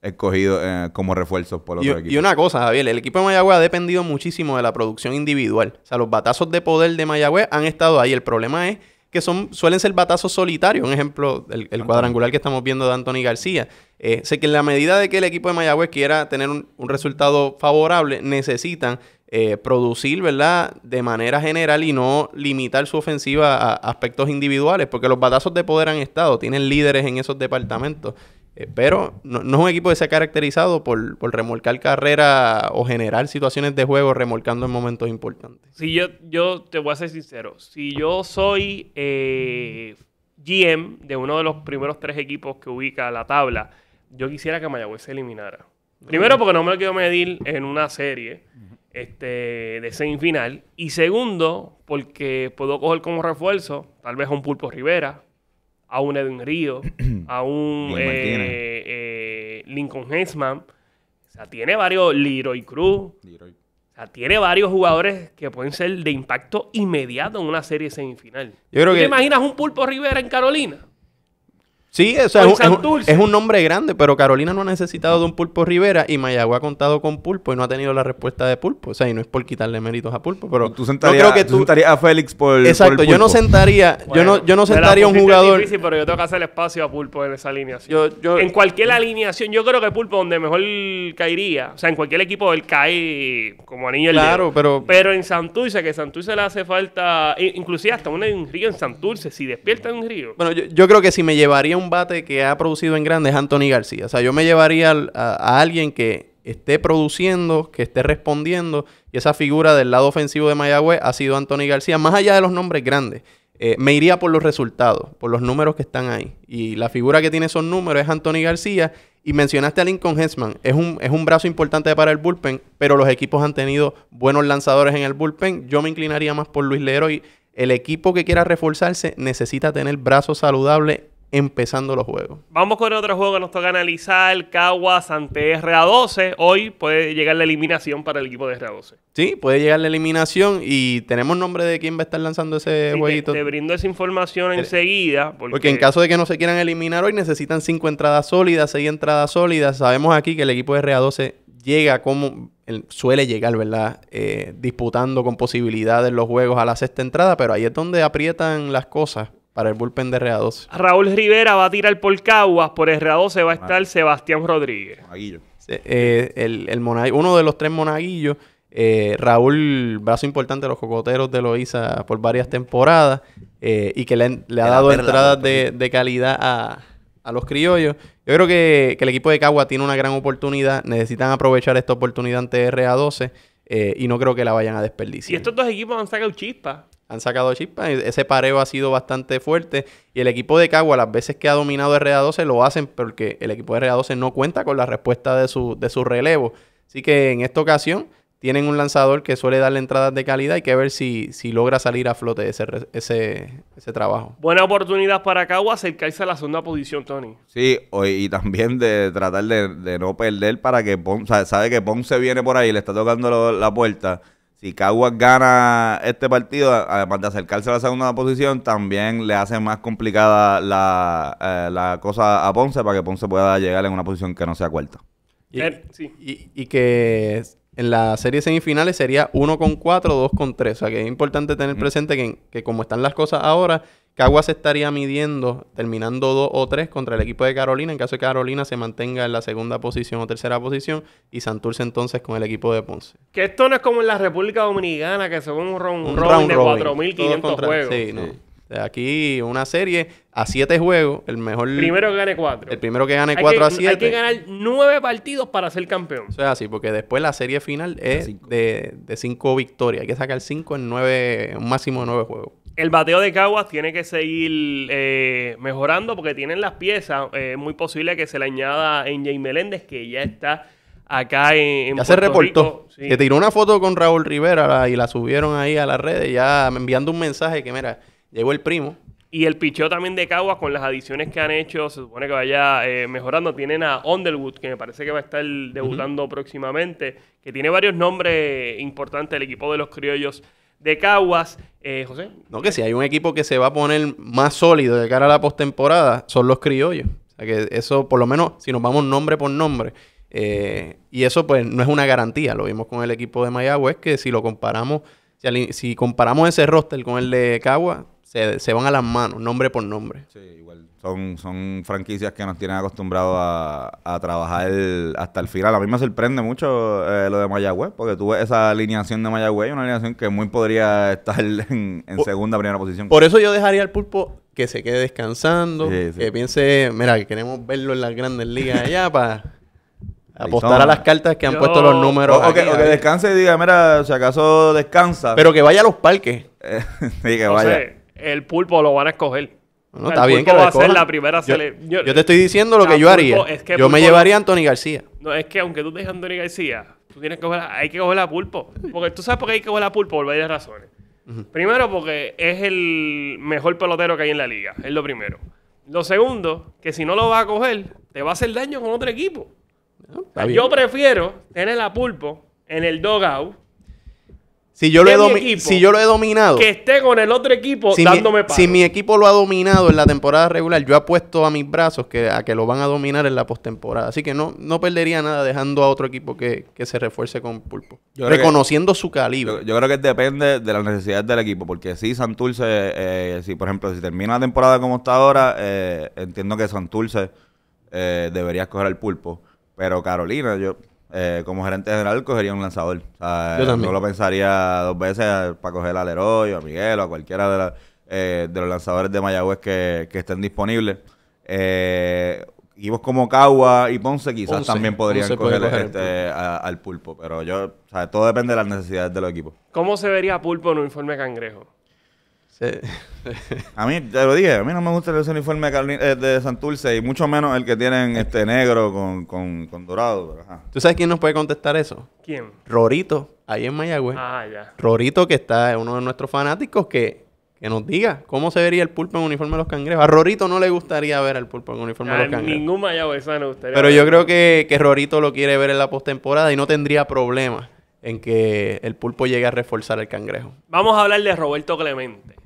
escogidos eh, como refuerzos por otro equipo. Y una cosa, Javier, el equipo de Mayagüez ha dependido muchísimo de la producción individual. O sea, los batazos de poder de Mayagüez han estado ahí. El problema es que son, suelen ser batazos solitarios. Un ejemplo, el, cuadrangular que estamos viendo de Anthony García. Eh, sé que en la medida de que el equipo de Mayagüez quiera tener un resultado favorable, necesitan eh, producir, ¿verdad? De manera general y no limitar su ofensiva a aspectos individuales, porque los batazos de poder han estado, tienen líderes en esos departamentos, eh, pero no, es un equipo que se ha caracterizado por, remolcar carrera o generar situaciones de juego remolcando en momentos importantes. Si yo, yo te voy a ser sincero, si yo soy eh, GM de uno de los primeros tres equipos que ubica la tabla, yo quisiera que Mayagüez se eliminara. Primero porque no me lo quiero medir en una serie este, de semifinal. Y segundo, porque puedo coger como refuerzo, tal vez a un Pulpo Rivera, a un Edwin Río, a un eh, eh, Lincoln Hensman. O sea, tiene varios Leroy Cruz. O sea, tiene varios jugadores que pueden ser de impacto inmediato en una serie semifinal. Yo que... te imaginas un Pulpo Rivera en Carolina? Sí, es, un, nombre grande, pero Carolina no ha necesitado de un Pulpo Rivera y Mayagua ha contado con Pulpo y no ha tenido la respuesta de Pulpo. O sea, y no es por quitarle méritos a Pulpo, pero tú sentarías, creo que tú... a Félix por Exacto, yo no sentaría, yo no yo no sentaría un jugador. Es difícil, pero yo tengo que hacer espacio a Pulpo en esa línea En cualquier alineación, yo creo que Pulpo donde mejor caería, o sea, en cualquier equipo él cae como anillo el Claro, pero pero en Santurce que Santurce le hace falta inclusive hasta un río en Santurce si despierta en un río. Bueno, yo, yo creo que si me llevaría un combate que ha producido en grande es Anthony García. O sea, yo me llevaría a, alguien que esté produciendo, que esté respondiendo. Y esa figura del lado ofensivo de Mayagüe ha sido Anthony García, más allá de los nombres grandes. Eh, me iría por los resultados, por los números que están ahí. Y la figura que tiene esos números es Anthony García. Y mencionaste a Lincoln Hensman. Es un, es un brazo importante para el bullpen, pero los equipos han tenido buenos lanzadores en el bullpen. Yo me inclinaría más por Luis Leroy. El equipo que quiera reforzarse necesita tener brazos saludables empezando los juegos. Vamos con otro juego que nos toca analizar, Caguas ante RA12. Hoy puede llegar la eliminación para el equipo de RA12. Sí, puede llegar la eliminación y tenemos nombre de quién va a estar lanzando ese jueguito. Te, brindo esa información eh, enseguida. Porque... en caso de que no se quieran eliminar hoy, necesitan cinco entradas sólidas, seis entradas sólidas. Sabemos aquí que el equipo de RA12 llega como suele llegar, ¿verdad? Eh, disputando con posibilidades los juegos a la sexta entrada, pero ahí es donde aprietan las cosas para el bullpen de RA12. Raúl Rivera va a tirar por Caguas, por RA12 va a estar Sebastián Rodríguez. Monaguillo. Eh, el, uno de los tres monaguillos. Eh, Raúl, brazo importante de los cocoteros de Loiza por varias temporadas eh, y que le, ha dado entradas de, calidad a, los criollos. Yo creo que, el equipo de Cagua tiene una gran oportunidad. Necesitan aprovechar esta oportunidad ante RA12 y no creo que la vayan a desperdiciar. Y estos dos equipos han sacado chispas han sacado y Ese pareo ha sido bastante fuerte. Y el equipo de Cagua, las veces que ha dominado RA12, lo hacen porque el equipo de RA12 no cuenta con la respuesta de su, de su relevo. Así que en esta ocasión tienen un lanzador que suele darle entradas de calidad. y que ver si, si logra salir a flote ese, ese trabajo. Buena oportunidad para Cagua acercarse a la segunda posición, Tony. Sí, y también de tratar de, de no perder para que Ponce, sabe que Ponce viene por ahí, le está tocando la puerta si Caguas gana este partido, además de acercarse a la segunda posición, también le hace más complicada eh, la, cosa a Ponce para que Ponce pueda llegar en una posición que no sea cuarta. Y, eh, y, que en la serie semifinales sería 1 con 4, 2 con 3. O sea que es importante tener presente que, que como están las cosas ahora, Caguas estaría midiendo, terminando dos o tres contra el equipo de Carolina, en caso de que Carolina se mantenga en la segunda posición o tercera posición, y Santurce entonces con el equipo de Ponce. Que esto no es como en la República Dominicana, que se un round, de 4.500 juegos. Sí, Aquí una serie a 7 juegos, el mejor... Primero que gane 4. El primero que gane 4 a 7. Hay que ganar 9 partidos para ser campeón. Eso es así, porque después la serie final es de 5 victorias. Hay que sacar 5 en 9, un máximo de 9 juegos el bateo de Caguas tiene que seguir eh, mejorando porque tienen las piezas. Eh, es muy posible que se le añada en Jay Meléndez, que ya está acá en, en ya se reportó. Que tiró una foto con Raúl Rivera y la subieron ahí a las redes, ya enviando un mensaje que, mira, llegó el primo. Y el picheo también de Caguas con las adiciones que han hecho, se supone que vaya eh, mejorando. Tienen a Underwood, que me parece que va a estar debutando próximamente, que tiene varios nombres importantes del equipo de los criollos de Caguas. Eh, José. No, que si hay un equipo que se va a poner más sólido de cara a la postemporada, son los criollos. O sea que eso, por lo menos, si nos vamos nombre por nombre, eh, y eso pues no es una garantía. Lo vimos con el equipo de Mayagüez, que si lo comparamos, si, comparamos ese roster con el de Caguas se, van a las manos, nombre por nombre. Sí, igual. Son, son franquicias que nos tienen acostumbrados a, trabajar hasta el final. A mí me sorprende mucho eh, lo de Mayagüez, porque tuve esa alineación de Mayagüez, una alineación que muy podría estar en, segunda, primera posición. Por eso yo dejaría al pulpo que se quede descansando, que piense, mira, que queremos verlo en las grandes ligas allá para... Apostar a las cartas que han puesto los números. O, que, descanse y diga, mira, si acaso descansa. Pero que vaya a los parques. sí, que vaya el pulpo lo van a escoger. No, está bien que lo va a ser la primera yo, yo, te estoy diciendo lo que yo haría. yo me llevaría a Anthony García. No, es que aunque tú dejes a Anthony García, tú tienes que coger, hay que coger a Pulpo. Porque tú sabes por qué hay que coger a Pulpo por varias razones. Primero, porque es el mejor pelotero que hay en la liga. Es lo primero. Lo segundo, que si no lo vas a coger, te va a hacer daño con otro equipo. Ah, yo prefiero tener a Pulpo en el dog out si yo, lo he dominado. Que esté con el otro equipo dándome palo. Si mi equipo lo ha dominado en la temporada regular, yo apuesto a mis brazos que, a que lo van a dominar en la postemporada. Así que no, no perdería nada dejando a otro equipo que, se refuerce con Pulpo. reconociendo su calibre. Yo, creo que depende de las necesidades del equipo. Porque si Santurce, eh, si por ejemplo, si termina la temporada como está ahora, eh, entiendo que Santurce eh, debería escoger el Pulpo. Pero Carolina, yo eh, como gerente general cogería un lanzador. yo eh, No lo pensaría dos veces para coger a Leroy o a Miguel o a cualquiera de, eh, los lanzadores de Mayagüez que, estén disponibles. Eh, equipos como Cagua y Ponce quizás también podrían coger, este, al pulpo, pero yo, todo depende de las necesidades de los equipos. ¿Cómo se vería pulpo en un informe cangrejo? a mí, te lo dije, a mí no me gusta el uniforme eh, de, Santurce y mucho menos el que tienen este negro con, con, dorado. ¿Tú sabes quién nos puede contestar eso? ¿Quién? Rorito, ahí en Mayagüez. Ah, ya. Rorito, que está, es uno de nuestros fanáticos, que, nos diga cómo se vería el pulpo en uniforme de los cangrejos. A Rorito no le gustaría ver el pulpo en uniforme de los cangrejos. Ningún mayagüezano gustaría. Pero yo creo que, que Rorito lo quiere ver en la postemporada y no tendría problema en que el pulpo llegue a reforzar el cangrejo. Vamos a hablar de Roberto Clemente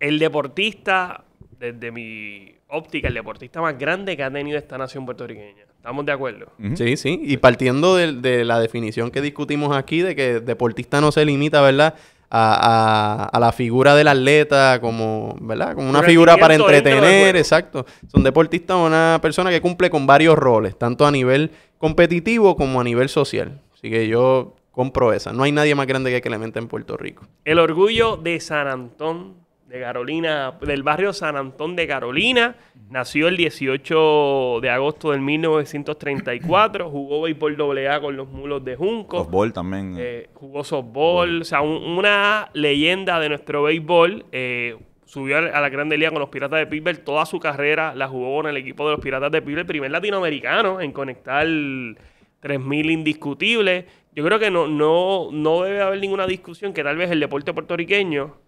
el deportista, desde mi óptica, el deportista más grande que ha tenido esta nación puertorriqueña. ¿Estamos de acuerdo? Sí, sí. Y partiendo de, la definición que discutimos aquí, de que deportista no se limita, ¿verdad? A, la figura del atleta como, ¿verdad? Como una figura para entretener, exacto. Son deportistas una persona que cumple con varios roles, tanto a nivel competitivo como a nivel social. Así que yo compro esa. No hay nadie más grande que Clemente en Puerto Rico. El orgullo de San Antón de Carolina, del barrio San Antón de Carolina. Nació el 18 de agosto del 1934. Jugó béisbol AA con los mulos de Junco. Softball también. Eh, eh. jugó softball. O sea, una leyenda de nuestro béisbol. Eh, subió a la Grande Liga con los Piratas de Pittsburgh. Toda su carrera la jugó con el equipo de los Piratas de Pittsburgh. Primer latinoamericano en conectar 3.000 indiscutibles. Yo creo que no, no, no debe haber ninguna discusión que tal vez el deporte puertorriqueño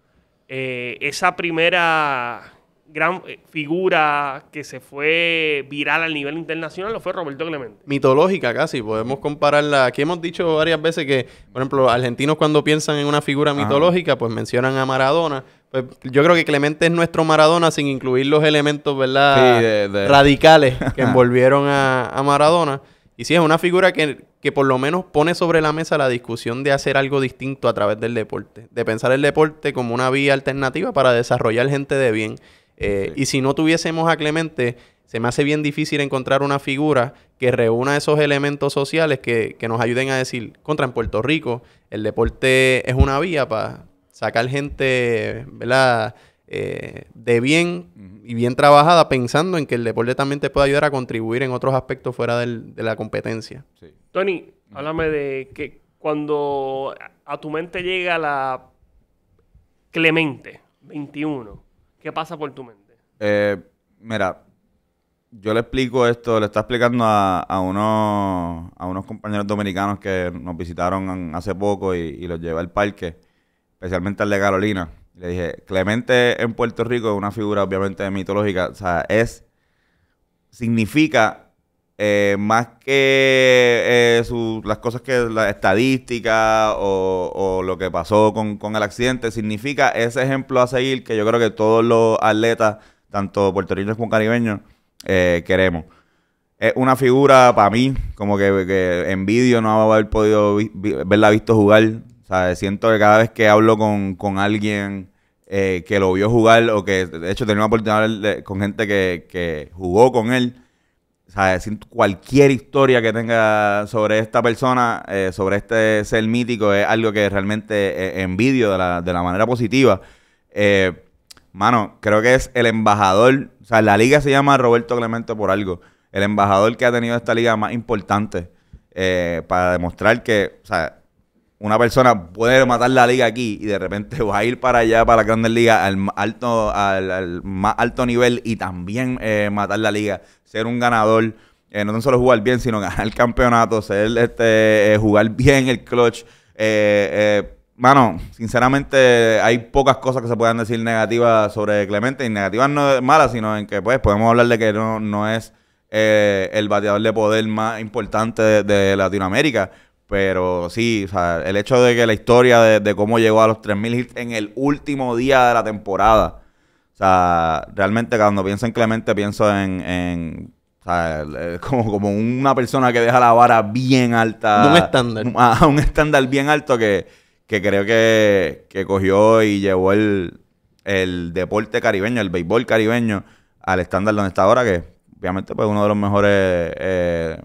eh, esa primera gran eh, figura que se fue viral a nivel internacional lo fue Roberto Clemente. Mitológica casi, podemos compararla. Aquí hemos dicho varias veces que, por ejemplo, argentinos cuando piensan en una figura mitológica, pues mencionan a Maradona. Pues yo creo que Clemente es nuestro Maradona sin incluir los elementos, ¿verdad? Radicales que envolvieron a Maradona. Y sí, es una figura que, que por lo menos pone sobre la mesa la discusión de hacer algo distinto a través del deporte, de pensar el deporte como una vía alternativa para desarrollar gente de bien. Eh, y si no tuviésemos a Clemente, se me hace bien difícil encontrar una figura que reúna esos elementos sociales que, que nos ayuden a decir, contra en Puerto Rico, el deporte es una vía para sacar gente, ¿verdad? Eh, de bien y bien trabajada, pensando en que el deporte también te puede ayudar a contribuir en otros aspectos fuera de la competencia. Tony, háblame de que cuando a tu mente llega la Clemente 21, ¿qué pasa por tu mente? Eh, mira, yo le explico esto, le está explicando a, unos, a unos compañeros dominicanos que nos visitaron hace poco y, y los llevé al parque, especialmente al de Carolina le dije, Clemente en Puerto Rico es una figura obviamente mitológica, o sea, es, significa eh, más que eh, las cosas que la estadística o, o lo que pasó con, el accidente, significa ese ejemplo a seguir que yo creo que todos los atletas, tanto puertorriqueños como caribeños, eh, queremos. Es una figura para mí, como que, en envidio no haber podido verla visto jugar sea, siento que cada vez que hablo con, con alguien eh, que lo vio jugar o que de hecho tenía una oportunidad de, con gente que, que, jugó con él, o sea, cualquier historia que tenga sobre esta persona, eh, sobre este ser mítico, es algo que realmente eh, envidio de la, de la manera positiva. mano, creo que es el embajador, o sea, la liga se llama Roberto Clemente por algo, el embajador que ha tenido esta liga más importante para demostrar que, o sea, una persona puede matar la liga aquí y de repente va a ir para allá, para la Grandes liga, al, alto, al, más alto nivel y también eh, matar la liga, ser un ganador. Eh, no tan solo jugar bien, sino ganar el campeonato, ser, este, eh, jugar bien el clutch. mano, sinceramente hay pocas cosas que se puedan decir negativas sobre Clemente, y negativas no malas, sino en que pues podemos hablar de que no, no es el bateador de poder más importante de Latinoamérica, pero sí, o sea, el hecho de que la historia de, cómo llegó a los 3.000 hits en el último día de la temporada. O sea, realmente cuando pienso en Clemente, pienso en, o sea, como, una persona que deja la vara bien alta. un estándar. A, un estándar bien alto que, creo que, cogió y llevó el, el deporte caribeño, el béisbol caribeño, al estándar donde está ahora, que obviamente pues uno de los mejores eh,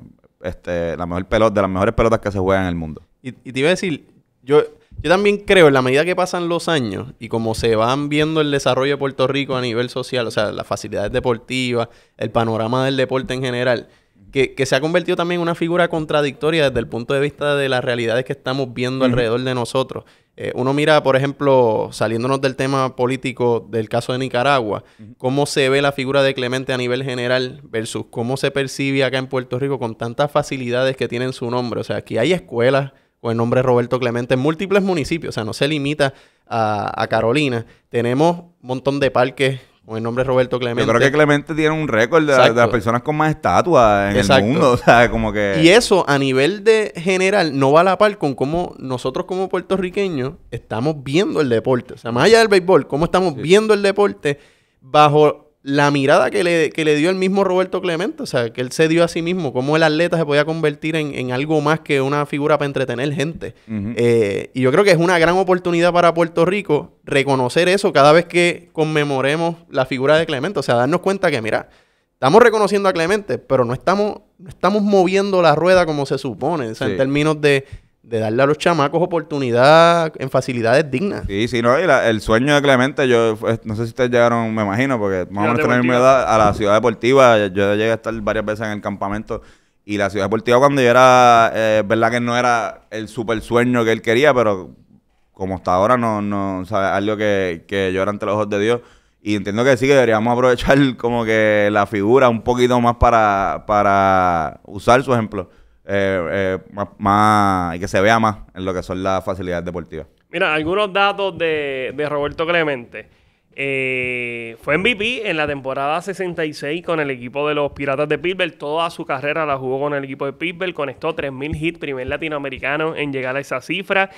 este, la mejor pelota, de las mejores pelotas que se juegan en el mundo. Y, te iba a decir, yo, yo también creo, en la medida que pasan los años y como se van viendo el desarrollo de Puerto Rico a nivel social, o sea, las facilidades deportivas, el panorama del deporte en general, que, se ha convertido también en una figura contradictoria desde el punto de vista de las realidades que estamos viendo alrededor de nosotros. Eh, uno mira, por ejemplo, saliéndonos del tema político del caso de Nicaragua, cómo se ve la figura de Clemente a nivel general versus cómo se percibe acá en Puerto Rico con tantas facilidades que tienen su nombre. O sea, aquí hay escuelas con el nombre de Roberto Clemente en múltiples municipios, o sea, no se limita a, a Carolina. Tenemos un montón de parques o el nombre Roberto Clemente. Yo creo que Clemente tiene un récord de, las personas con más estatuas en el mundo. O sea, como que... Y eso a nivel de general no va a la par con cómo nosotros como puertorriqueños estamos viendo el deporte. O sea, más allá del béisbol, cómo estamos viendo el deporte bajo la mirada que le, que le dio el mismo Roberto Clemente, o sea, que él se dio a sí mismo, cómo el atleta se podía convertir en, algo más que una figura para entretener gente. Eh, y yo creo que es una gran oportunidad para Puerto Rico reconocer eso cada vez que conmemoremos la figura de Clemente, o sea, darnos cuenta que, mira, estamos reconociendo a Clemente, pero no estamos, estamos moviendo la rueda como se supone, o sea, en términos de de darle a los chamacos oportunidad en facilidades dignas. Sí, sí, no, y el sueño de Clemente, yo eh, no sé si ustedes llegaron, me imagino, porque más o menos tenemos miedo a la ciudad deportiva, yo, llegué a estar varias veces en el campamento. Y la ciudad deportiva cuando yo era, eh, verdad que no era el super sueño que él quería, pero como hasta ahora no, no, algo que, que llora ante los ojos de Dios. Y entiendo que sí, que deberíamos aprovechar como que la figura un poquito más para, para usar su ejemplo. Eh, eh, más, y que se vea más en lo que son las facilidades deportivas. Mira, algunos datos de, Roberto Clemente. Eh, fue MVP en la temporada 66 con el equipo de los Piratas de Pittsburgh. Toda su carrera la jugó con el equipo de Pittsburgh. Conectó 3.000 hits, primer latinoamericano en llegar a esa cifra.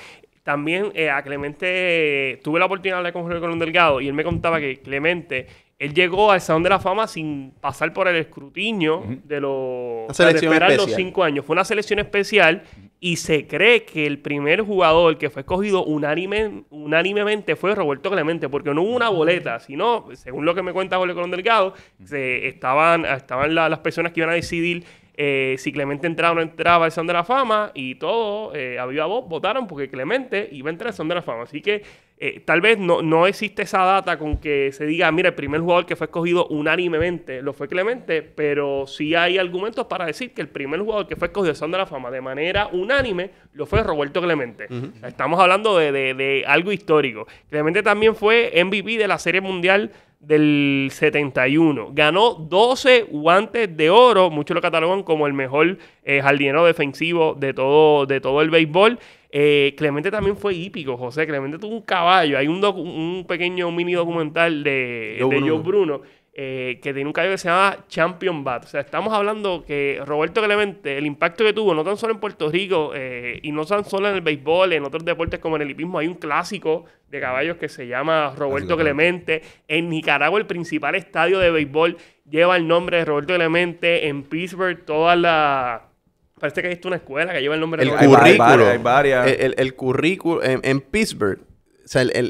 También eh, a Clemente tuve la oportunidad de hablar con Julio Colón Delgado y él me contaba que Clemente él llegó al Salón de la Fama sin pasar por el escrutinio de los... los cinco años. Fue una selección especial y se cree que el primer jugador que fue escogido unánimemente fue Roberto Clemente, porque no hubo una boleta, sino, según lo que me cuenta Jorge Colón Delgado, se, estaban, estaban las personas que iban a decidir eh, si Clemente entraba o no entraba al Salón de la Fama y todos, eh, a voz, votaron porque Clemente iba a entrar al Salón de la Fama. Así que eh, tal vez no, no existe esa data con que se diga, mira, el primer jugador que fue escogido unánimemente lo fue Clemente, pero sí hay argumentos para decir que el primer jugador que fue escogido son de la Fama de manera unánime lo fue Roberto Clemente. Estamos hablando de, algo histórico. Clemente también fue MVP de la Serie Mundial del 71. Ganó 12 guantes de oro, muchos lo catalogan como el mejor eh, jardinero defensivo de todo, de todo el béisbol. Eh, Clemente también fue hípico, José. Clemente tuvo un caballo. Hay un, pequeño mini documental de, Joe Bruno, eh, que tiene un caballo que se llama Champion Bat. O sea, estamos hablando que Roberto Clemente, el impacto que tuvo, no tan solo en Puerto Rico eh, y no tan solo en el béisbol, en otros deportes como en el hipismo, hay un clásico de caballos que se llama Roberto Clemente. En Nicaragua, el principal estadio de béisbol lleva el nombre de Roberto Clemente. En Pittsburgh, todas las Parece que hay una escuela que lleva el nombre de Currículo, El, currículo en, Pittsburgh.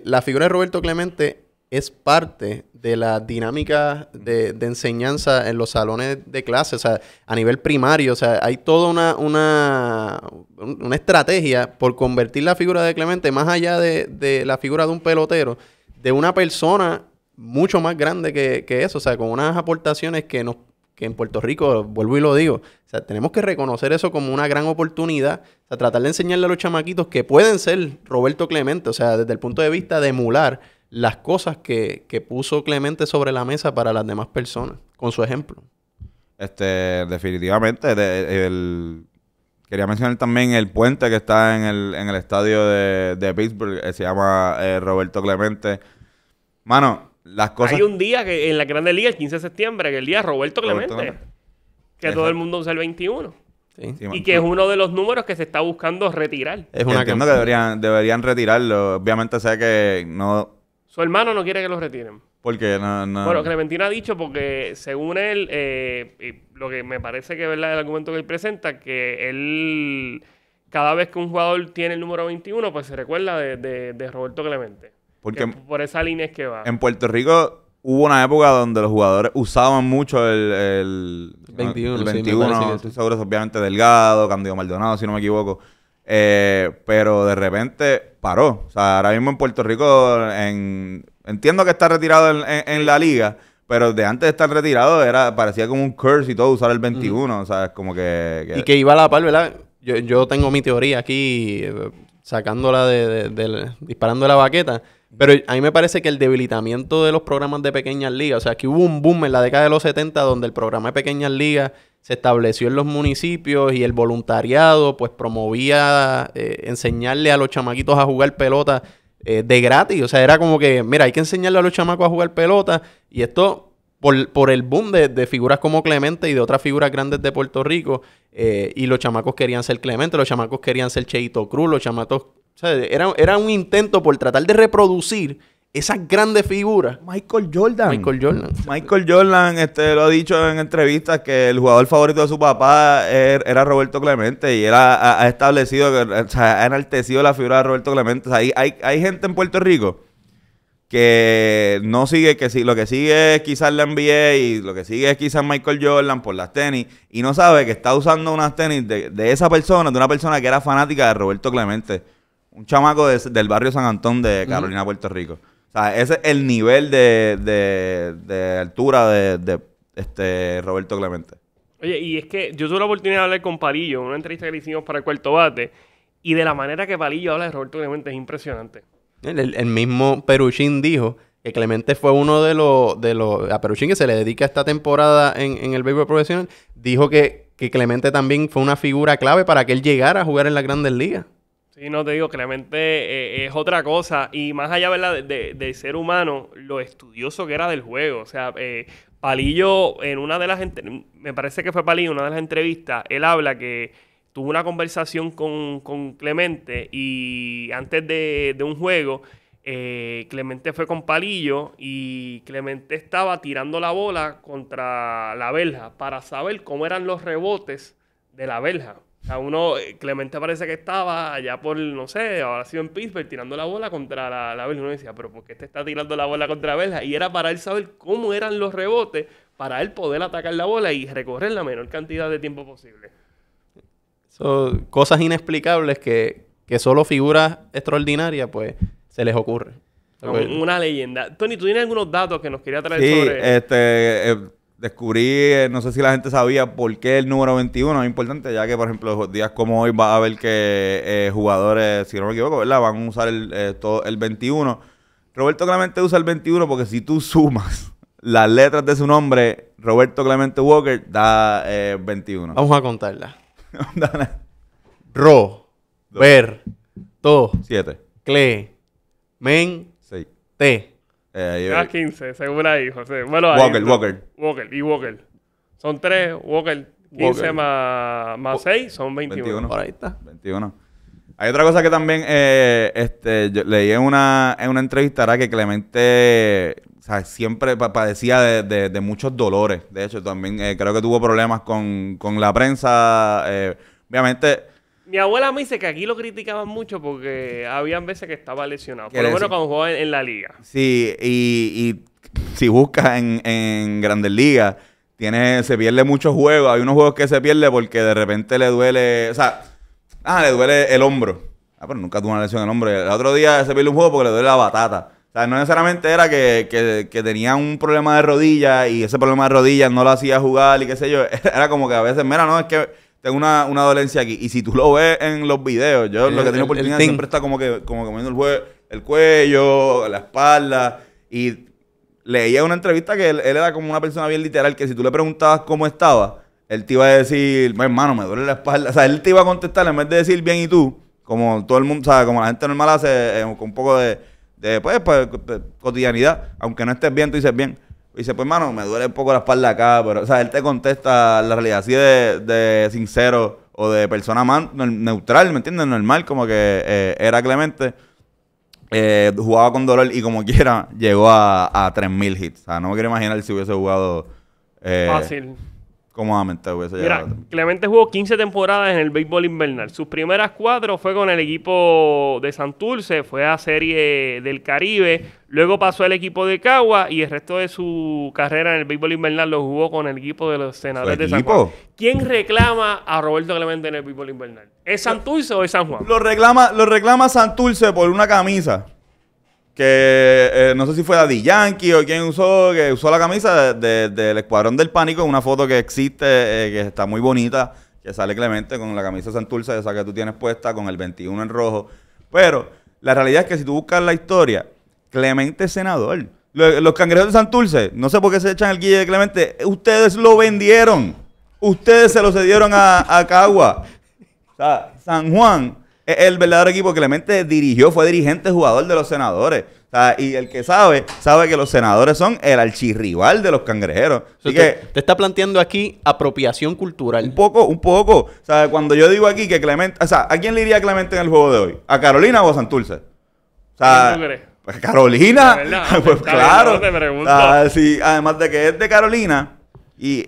la figura de Roberto Clemente es parte de la dinámica de, enseñanza en los salones de clases, o sea, a nivel primario, o sea, hay toda una, una, una estrategia por convertir la figura de Clemente, más allá de, la figura de un pelotero, de una persona mucho más grande que, que eso, o sea, con unas aportaciones que nos que en Puerto Rico, vuelvo y lo digo, o sea, tenemos que reconocer eso como una gran oportunidad, o sea, tratar de enseñarle a los chamaquitos que pueden ser Roberto Clemente, o sea, desde el punto de vista de emular las cosas que, puso Clemente sobre la mesa para las demás personas, con su ejemplo. Este, definitivamente, Quería mencionar también el puente que está en el, estadio de, Pittsburgh, que se llama eh, Roberto Clemente. Mano, hay un día que en la Grande Liga, el 15 de septiembre, que el día de Roberto Clemente, que todo el mundo usa el 21. y que es uno de los números que se está buscando retirar. Es una Entiendo que deberían, deberían retirarlo. Obviamente sé que no... Su hermano no quiere que lo retiren. Porque no, Bueno, Clementina ha dicho porque según él, eh, lo que me parece que es verdad el argumento que él presenta, que él cada vez que un jugador tiene el número 21, pues se recuerda de Roberto Clemente. Porque por esa línea es que va. En Puerto Rico hubo una época donde los jugadores usaban mucho el, el 21. El 21 estoy obviamente Delgado, Candido Maldonado, si no me equivoco. Eh, pero de repente paró. O sea, ahora mismo en Puerto Rico, en, entiendo que está retirado en, la liga, pero de antes de estar retirado era parecía como un curse y todo usar el 21. O sea, es como que, Y que iba a la par, ¿verdad? Yo, yo tengo mi teoría aquí, eh, sacándola de, de, disparando la baqueta pero a mí me parece que el debilitamiento de los programas de pequeñas ligas, o sea, que hubo un boom en la década de los 70 donde el programa de pequeñas ligas se estableció en los municipios y el voluntariado pues promovía eh, enseñarle a los chamaquitos a jugar pelota eh, de gratis. O sea, era como que, mira, hay que enseñarle a los chamacos a jugar pelota y esto por, el boom de, figuras como Clemente y de otras figuras grandes de Puerto Rico. Eh, y los chamacos querían ser Clemente, los chamacos querían ser Cheito Cruz, los chamacos o sea, era, un intento por tratar de reproducir esas grandes figuras. Michael Jordan. Michael Jordan. Michael Jordan este, lo ha dicho en entrevistas que el jugador favorito de su papá er, era Roberto Clemente y él ha, establecido, o sea, ha enaltecido la figura de Roberto Clemente. O hay, hay, gente en Puerto Rico que no sigue, que si, lo que sigue es quizás la NBA y lo que sigue es quizás Michael Jordan por las tenis y no sabe que está usando unas tenis de, de esa persona, de una persona que era fanática de Roberto Clemente. Un chamaco del barrio San Antón de Carolina, Puerto Rico. O sea, ese es el nivel de, altura de, este Roberto Clemente. Oye, y es que yo tuve la oportunidad de hablar con Palillo en una entrevista que le hicimos para el Cuarto Bate. Y de la manera que Palillo habla de Roberto Clemente es impresionante. El, mismo Peruchín dijo que Clemente fue uno de los... De los a Peruchín, que se le dedica esta temporada en, el béisbol profesional, dijo que Clemente también fue una figura clave para que él llegara a jugar en las grandes ligas. Sí, no te digo, Clemente eh, es otra cosa. Y más allá, De, del ser humano, lo estudioso que era del juego. O sea, eh, Palillo, en una de las. Me parece que fue Palillo, en una de las entrevistas, él habla que tuvo una conversación con, Clemente y antes de, un juego. Eh, Clemente fue con palillo y Clemente estaba tirando la bola contra la verja para saber cómo eran los rebotes de la verja sea, uno, eh, Clemente parece que estaba allá por, no sé, ahora ha sido en Pittsburgh tirando la bola contra la, la Uno decía, pero ¿por qué te este está tirando la bola contra la verja? Y era para él saber cómo eran los rebotes para él poder atacar la bola y recorrer la menor cantidad de tiempo posible. Son cosas inexplicables que, que solo figuras extraordinarias, pues, se les ocurre. una leyenda. Tony, ¿tú tienes algunos datos que nos quería traer sí, sobre...? este... Eh, descubrí, eh, no sé si la gente sabía por qué el número 21 es importante, ya que, por ejemplo, días como hoy va a haber que eh, jugadores, si no me equivoco, ¿verdad? Van a usar el, eh, el 21. Roberto Clemente usa el 21 porque si tú sumas las letras de su nombre, Roberto Clemente Walker da 21. Vamos a contarla. Ro, Ver, To, 7, Cle, Men, 6, T. Eh, 15, según ahí, José. Bueno, Walker, Walker. Walker y Walker. Son tres, Walker 15 más, 6 son 21. 21. ahí está. 21. Hay otra cosa que también eh, este, leí en una, en una entrevista era que Clemente siempre padecía de, de, muchos dolores. De hecho, también eh, creo que tuvo problemas con, con la prensa. Eh, obviamente mi abuela me dice que aquí lo criticaban mucho porque habían veces que estaba lesionado. Por lo menos cuando jugaba en, la liga. Sí, y, si buscas en, Grandes Ligas, tiene, se pierde muchos juegos. Hay unos juegos que se pierde porque de repente le duele. O sea, ah, le duele el hombro. Ah, pero nunca tuvo una lesión en el hombro. El otro día se pierde un juego porque le duele la batata. O sea, no necesariamente era que, tenía un problema de rodilla y ese problema de rodillas no lo hacía jugar y qué sé yo. Era como que a veces, mira, no, es que una, una dolencia aquí. Y si tú lo ves en los videos, yo lo que tengo oportunidad siempre está como que como comiendo el, el cuello, la espalda. Y leía una entrevista que él, era como una persona bien literal, que si tú le preguntabas cómo estaba, él te iba a decir, pues, hermano, me duele la espalda. O sea, él te iba a contestar en vez de decir bien y tú, como todo el mundo, o como la gente normal hace, eh, con un poco de, pues, pues cotidianidad. Aunque no estés bien, tú dices bien. Y dice, pues, mano, me duele un poco la espalda acá, pero, o sea, él te contesta la realidad así de, sincero o de persona neutral, ¿me entiendes? Normal, como que eh, era Clemente. Eh, jugaba con dolor y como quiera llegó a, a 3.000 hits. O sea, no me quiero imaginar si hubiese jugado... Eh, Fácil. Clemente jugó 15 temporadas en el béisbol invernal. Sus primeras cuatro fue con el equipo de Santurce, fue a Serie del Caribe, luego pasó al equipo de Cagua y el resto de su carrera en el béisbol invernal lo jugó con el equipo de los senadores de San Juan. ¿Quién reclama a Roberto Clemente en el béisbol invernal? ¿Es Santurce o es San Juan? Lo reclama, lo reclama Santurce por una camisa que eh, no sé si fue Daddy Yankee o quien usó, que usó la camisa del Escuadrón del Pánico, una foto que existe, eh, que está muy bonita, que sale Clemente con la camisa Santurce, esa que tú tienes puesta, con el 21 en rojo. Pero la realidad es que si tú buscas la historia, Clemente senador. Los, cangrejos de Santurce, no sé por qué se echan el guille de Clemente, ustedes lo vendieron. Ustedes se lo cedieron a, a Cagua. O sea, San Juan el verdadero equipo. Clemente dirigió, fue dirigente jugador de los senadores. O sea, y el que sabe, sabe que los senadores son el archirrival de los cangrejeros. Así que, te, está planteando aquí apropiación cultural. Un poco, un poco. O sea, cuando yo digo aquí que Clemente. O sea, ¿a quién le iría Clemente en el juego de hoy? ¿A Carolina o a Santurce? O sea, pues, Carolina. pues claro. además de que es de Carolina y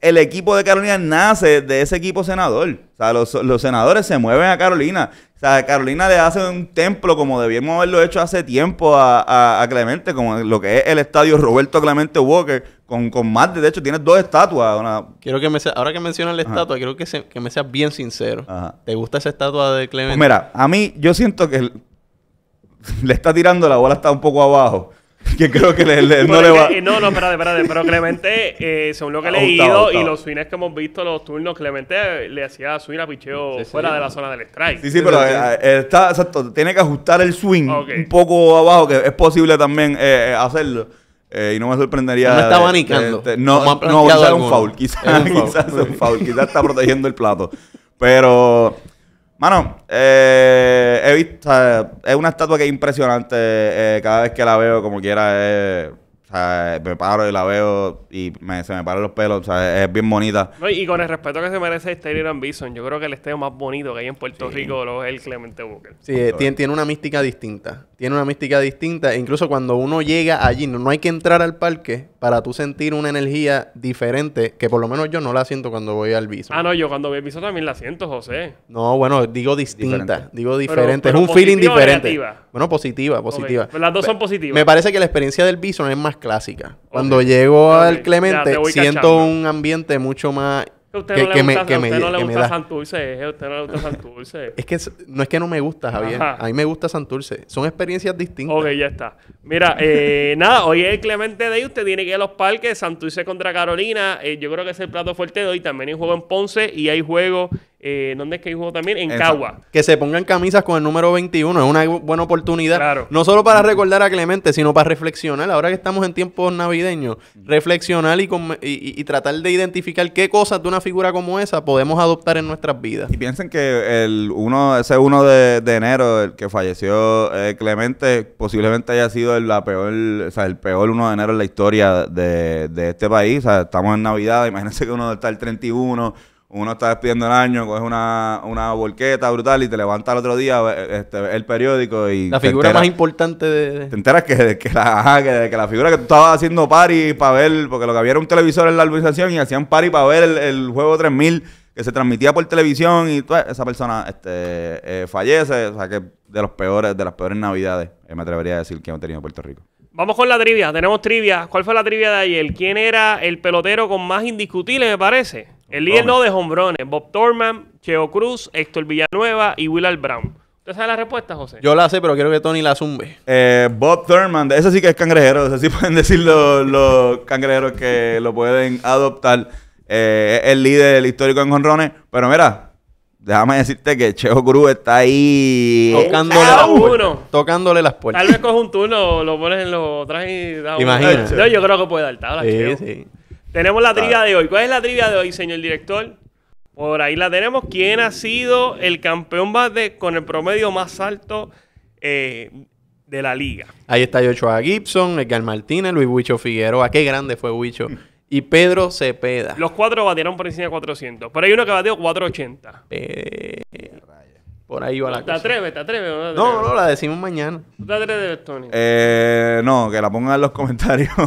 el equipo de Carolina nace de ese equipo senador. O sea, los, senadores se mueven a Carolina. O sea, Carolina le hace un templo como debíamos haberlo hecho hace tiempo a, a, Clemente, como lo que es el estadio Roberto Clemente Walker, con, con más de, hecho, tiene dos estatuas. Quiero que me ahora que mencionas la estatua, quiero que, me seas bien sincero. ¿Te gusta esa estatua de Clemente? Pues mira, a mí yo siento que le está tirando la bola está un poco abajo. que creo que le, no le va. no, no, espérate, espérate. Pero Clemente, eh, según lo que he leído y los swings que hemos visto, los turnos, Clemente eh, le hacía swing a picheo fuera de la zona del strike. Sí, sí, pero eh, está, exacto, tiene que ajustar el swing un poco abajo, que es posible también hacerlo. y no me sorprendería. No está abanicando. no no, quizás un foul. Quizás un foul. quizás está protegiendo el plato. Pero Mano, eh, he visto, es una estatua que es impresionante. Eh, cada vez que la veo, como quiera, O sea, me paro y la veo y me, se me paran los pelos. O sea, es bien bonita. y con el respeto que se merece Stereo and Bison, yo creo que el estadio más bonito que hay en Puerto Rico es el Clemente Booker. Sí, eh, tiene, tiene, una mística distinta tiene una mística distinta. E incluso cuando uno llega allí, no, hay que entrar al parque para tú sentir una energía diferente, que por lo menos yo no la siento cuando voy al Bison. Ah, no, yo cuando voy al viso también la siento, José. No, bueno, digo distinta, digo diferente. es un feeling diferente. Bueno, positiva, positiva. Las dos son positivas. Me parece que la experiencia del Bison es más clásica. Cuando llego al Clemente, siento un ambiente mucho más a usted no le gusta Santurce, a no Santurce. es que no es que no me gusta, Javier. A mí me gusta Santurce. Son experiencias distintas. Ok, ya está. Mira, eh, nada, hoy es Clemente Day. Usted tiene que ir a los parques. Santurce contra Carolina. Eh, yo creo que es el plato fuerte de hoy. También hay juego en Ponce y hay juego eh, ¿Dónde es que jugó también? En Cagua. Que se pongan camisas con el número 21 es una buena oportunidad. No solo para recordar a Clemente, sino para reflexionar. Ahora que estamos en tiempos navideños, reflexionar y, tratar de identificar qué cosas de una figura como esa podemos adoptar en nuestras vidas. Y piensen que el uno, ese 1 de, enero, el que falleció eh, Clemente, posiblemente haya sido la peor, o sea, el peor 1 de enero en la historia de, este país. estamos en Navidad, imagínense que uno está el 31 uno está despidiendo el año, coges una, una volqueta brutal y te levanta el otro día eh, este, el periódico y... La figura más importante de... Te enteras que, que, la, figura que tú estabas haciendo party para ver, porque lo que había era un televisor en la organización y hacían party para ver el, juego 3000 que se transmitía por televisión y toda pues, esa persona este, eh, fallece, o sea que de los peores, de las peores navidades, eh, me atrevería a decir que hemos tenido en Puerto Rico. Vamos con la trivia, tenemos trivia. ¿Cuál fue la trivia de ayer? ¿Quién era el pelotero con más indiscutible, me parece? El líder no de hombrones, Bob Thorman, Cheo Cruz, Héctor Villanueva y Willard Brown. ¿Usted sabe la respuesta, José? Yo la sé, pero quiero que Tony la zumbe. Eh, Bob Thurman, ese sí que es cangrejero, ese sí pueden decir los, cangrejeros que lo pueden adoptar. Eh, el líder histórico en jonrones, pero mira, déjame decirte que Cheo Cruz está ahí ¿eh? tocándole, las puertas, tocándole las puertas. Tal vez coge un turno, lo pones en los trajes y da Yo, creo que puede dar tabla, sí, Sí. Tenemos la trivia de hoy. ¿Cuál es la trivia de hoy, señor director? Por ahí la tenemos. ¿Quién ha sido el campeón base con el promedio más alto eh, de la liga? Ahí está Joshua Gibson, Edgar Martínez, Luis Huicho Figueroa. Qué grande fue Huicho. Y Pedro Cepeda. Los cuatro batieron por encima de 400. Pero hay uno que bateó 480. Eh, por ahí va la ¿Te atreves? No, No, no, la decimos mañana. ¿Tú te atreves, Tony? Eh, no, que la pongan en los comentarios.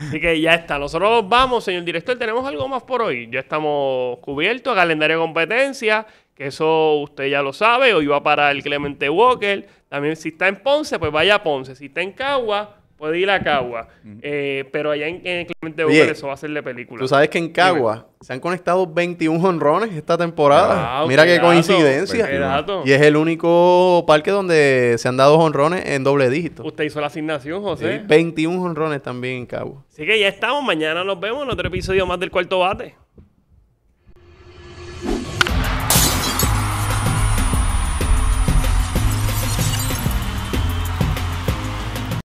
Así que ya está. Nosotros vamos, señor director. Tenemos algo más por hoy. Ya estamos cubiertos. Calendario de competencia. Que eso usted ya lo sabe. Hoy va para el Clemente Walker. También si está en Ponce, pues vaya a Ponce. Si está en Cagua, Puede ir a Cagua. Eh, pero allá en, Clemente Uber eso va a ser de película. Tú sabes que en Cagua se han conectado 21 honrones esta temporada. Ah, Mira qué, coincidencia. y es el único parque donde se han dado honrones en doble dígito. Usted hizo la asignación, José. 21 honrones también en Cagua. Así que ya estamos. Mañana nos vemos en otro episodio más del Cuarto Bate.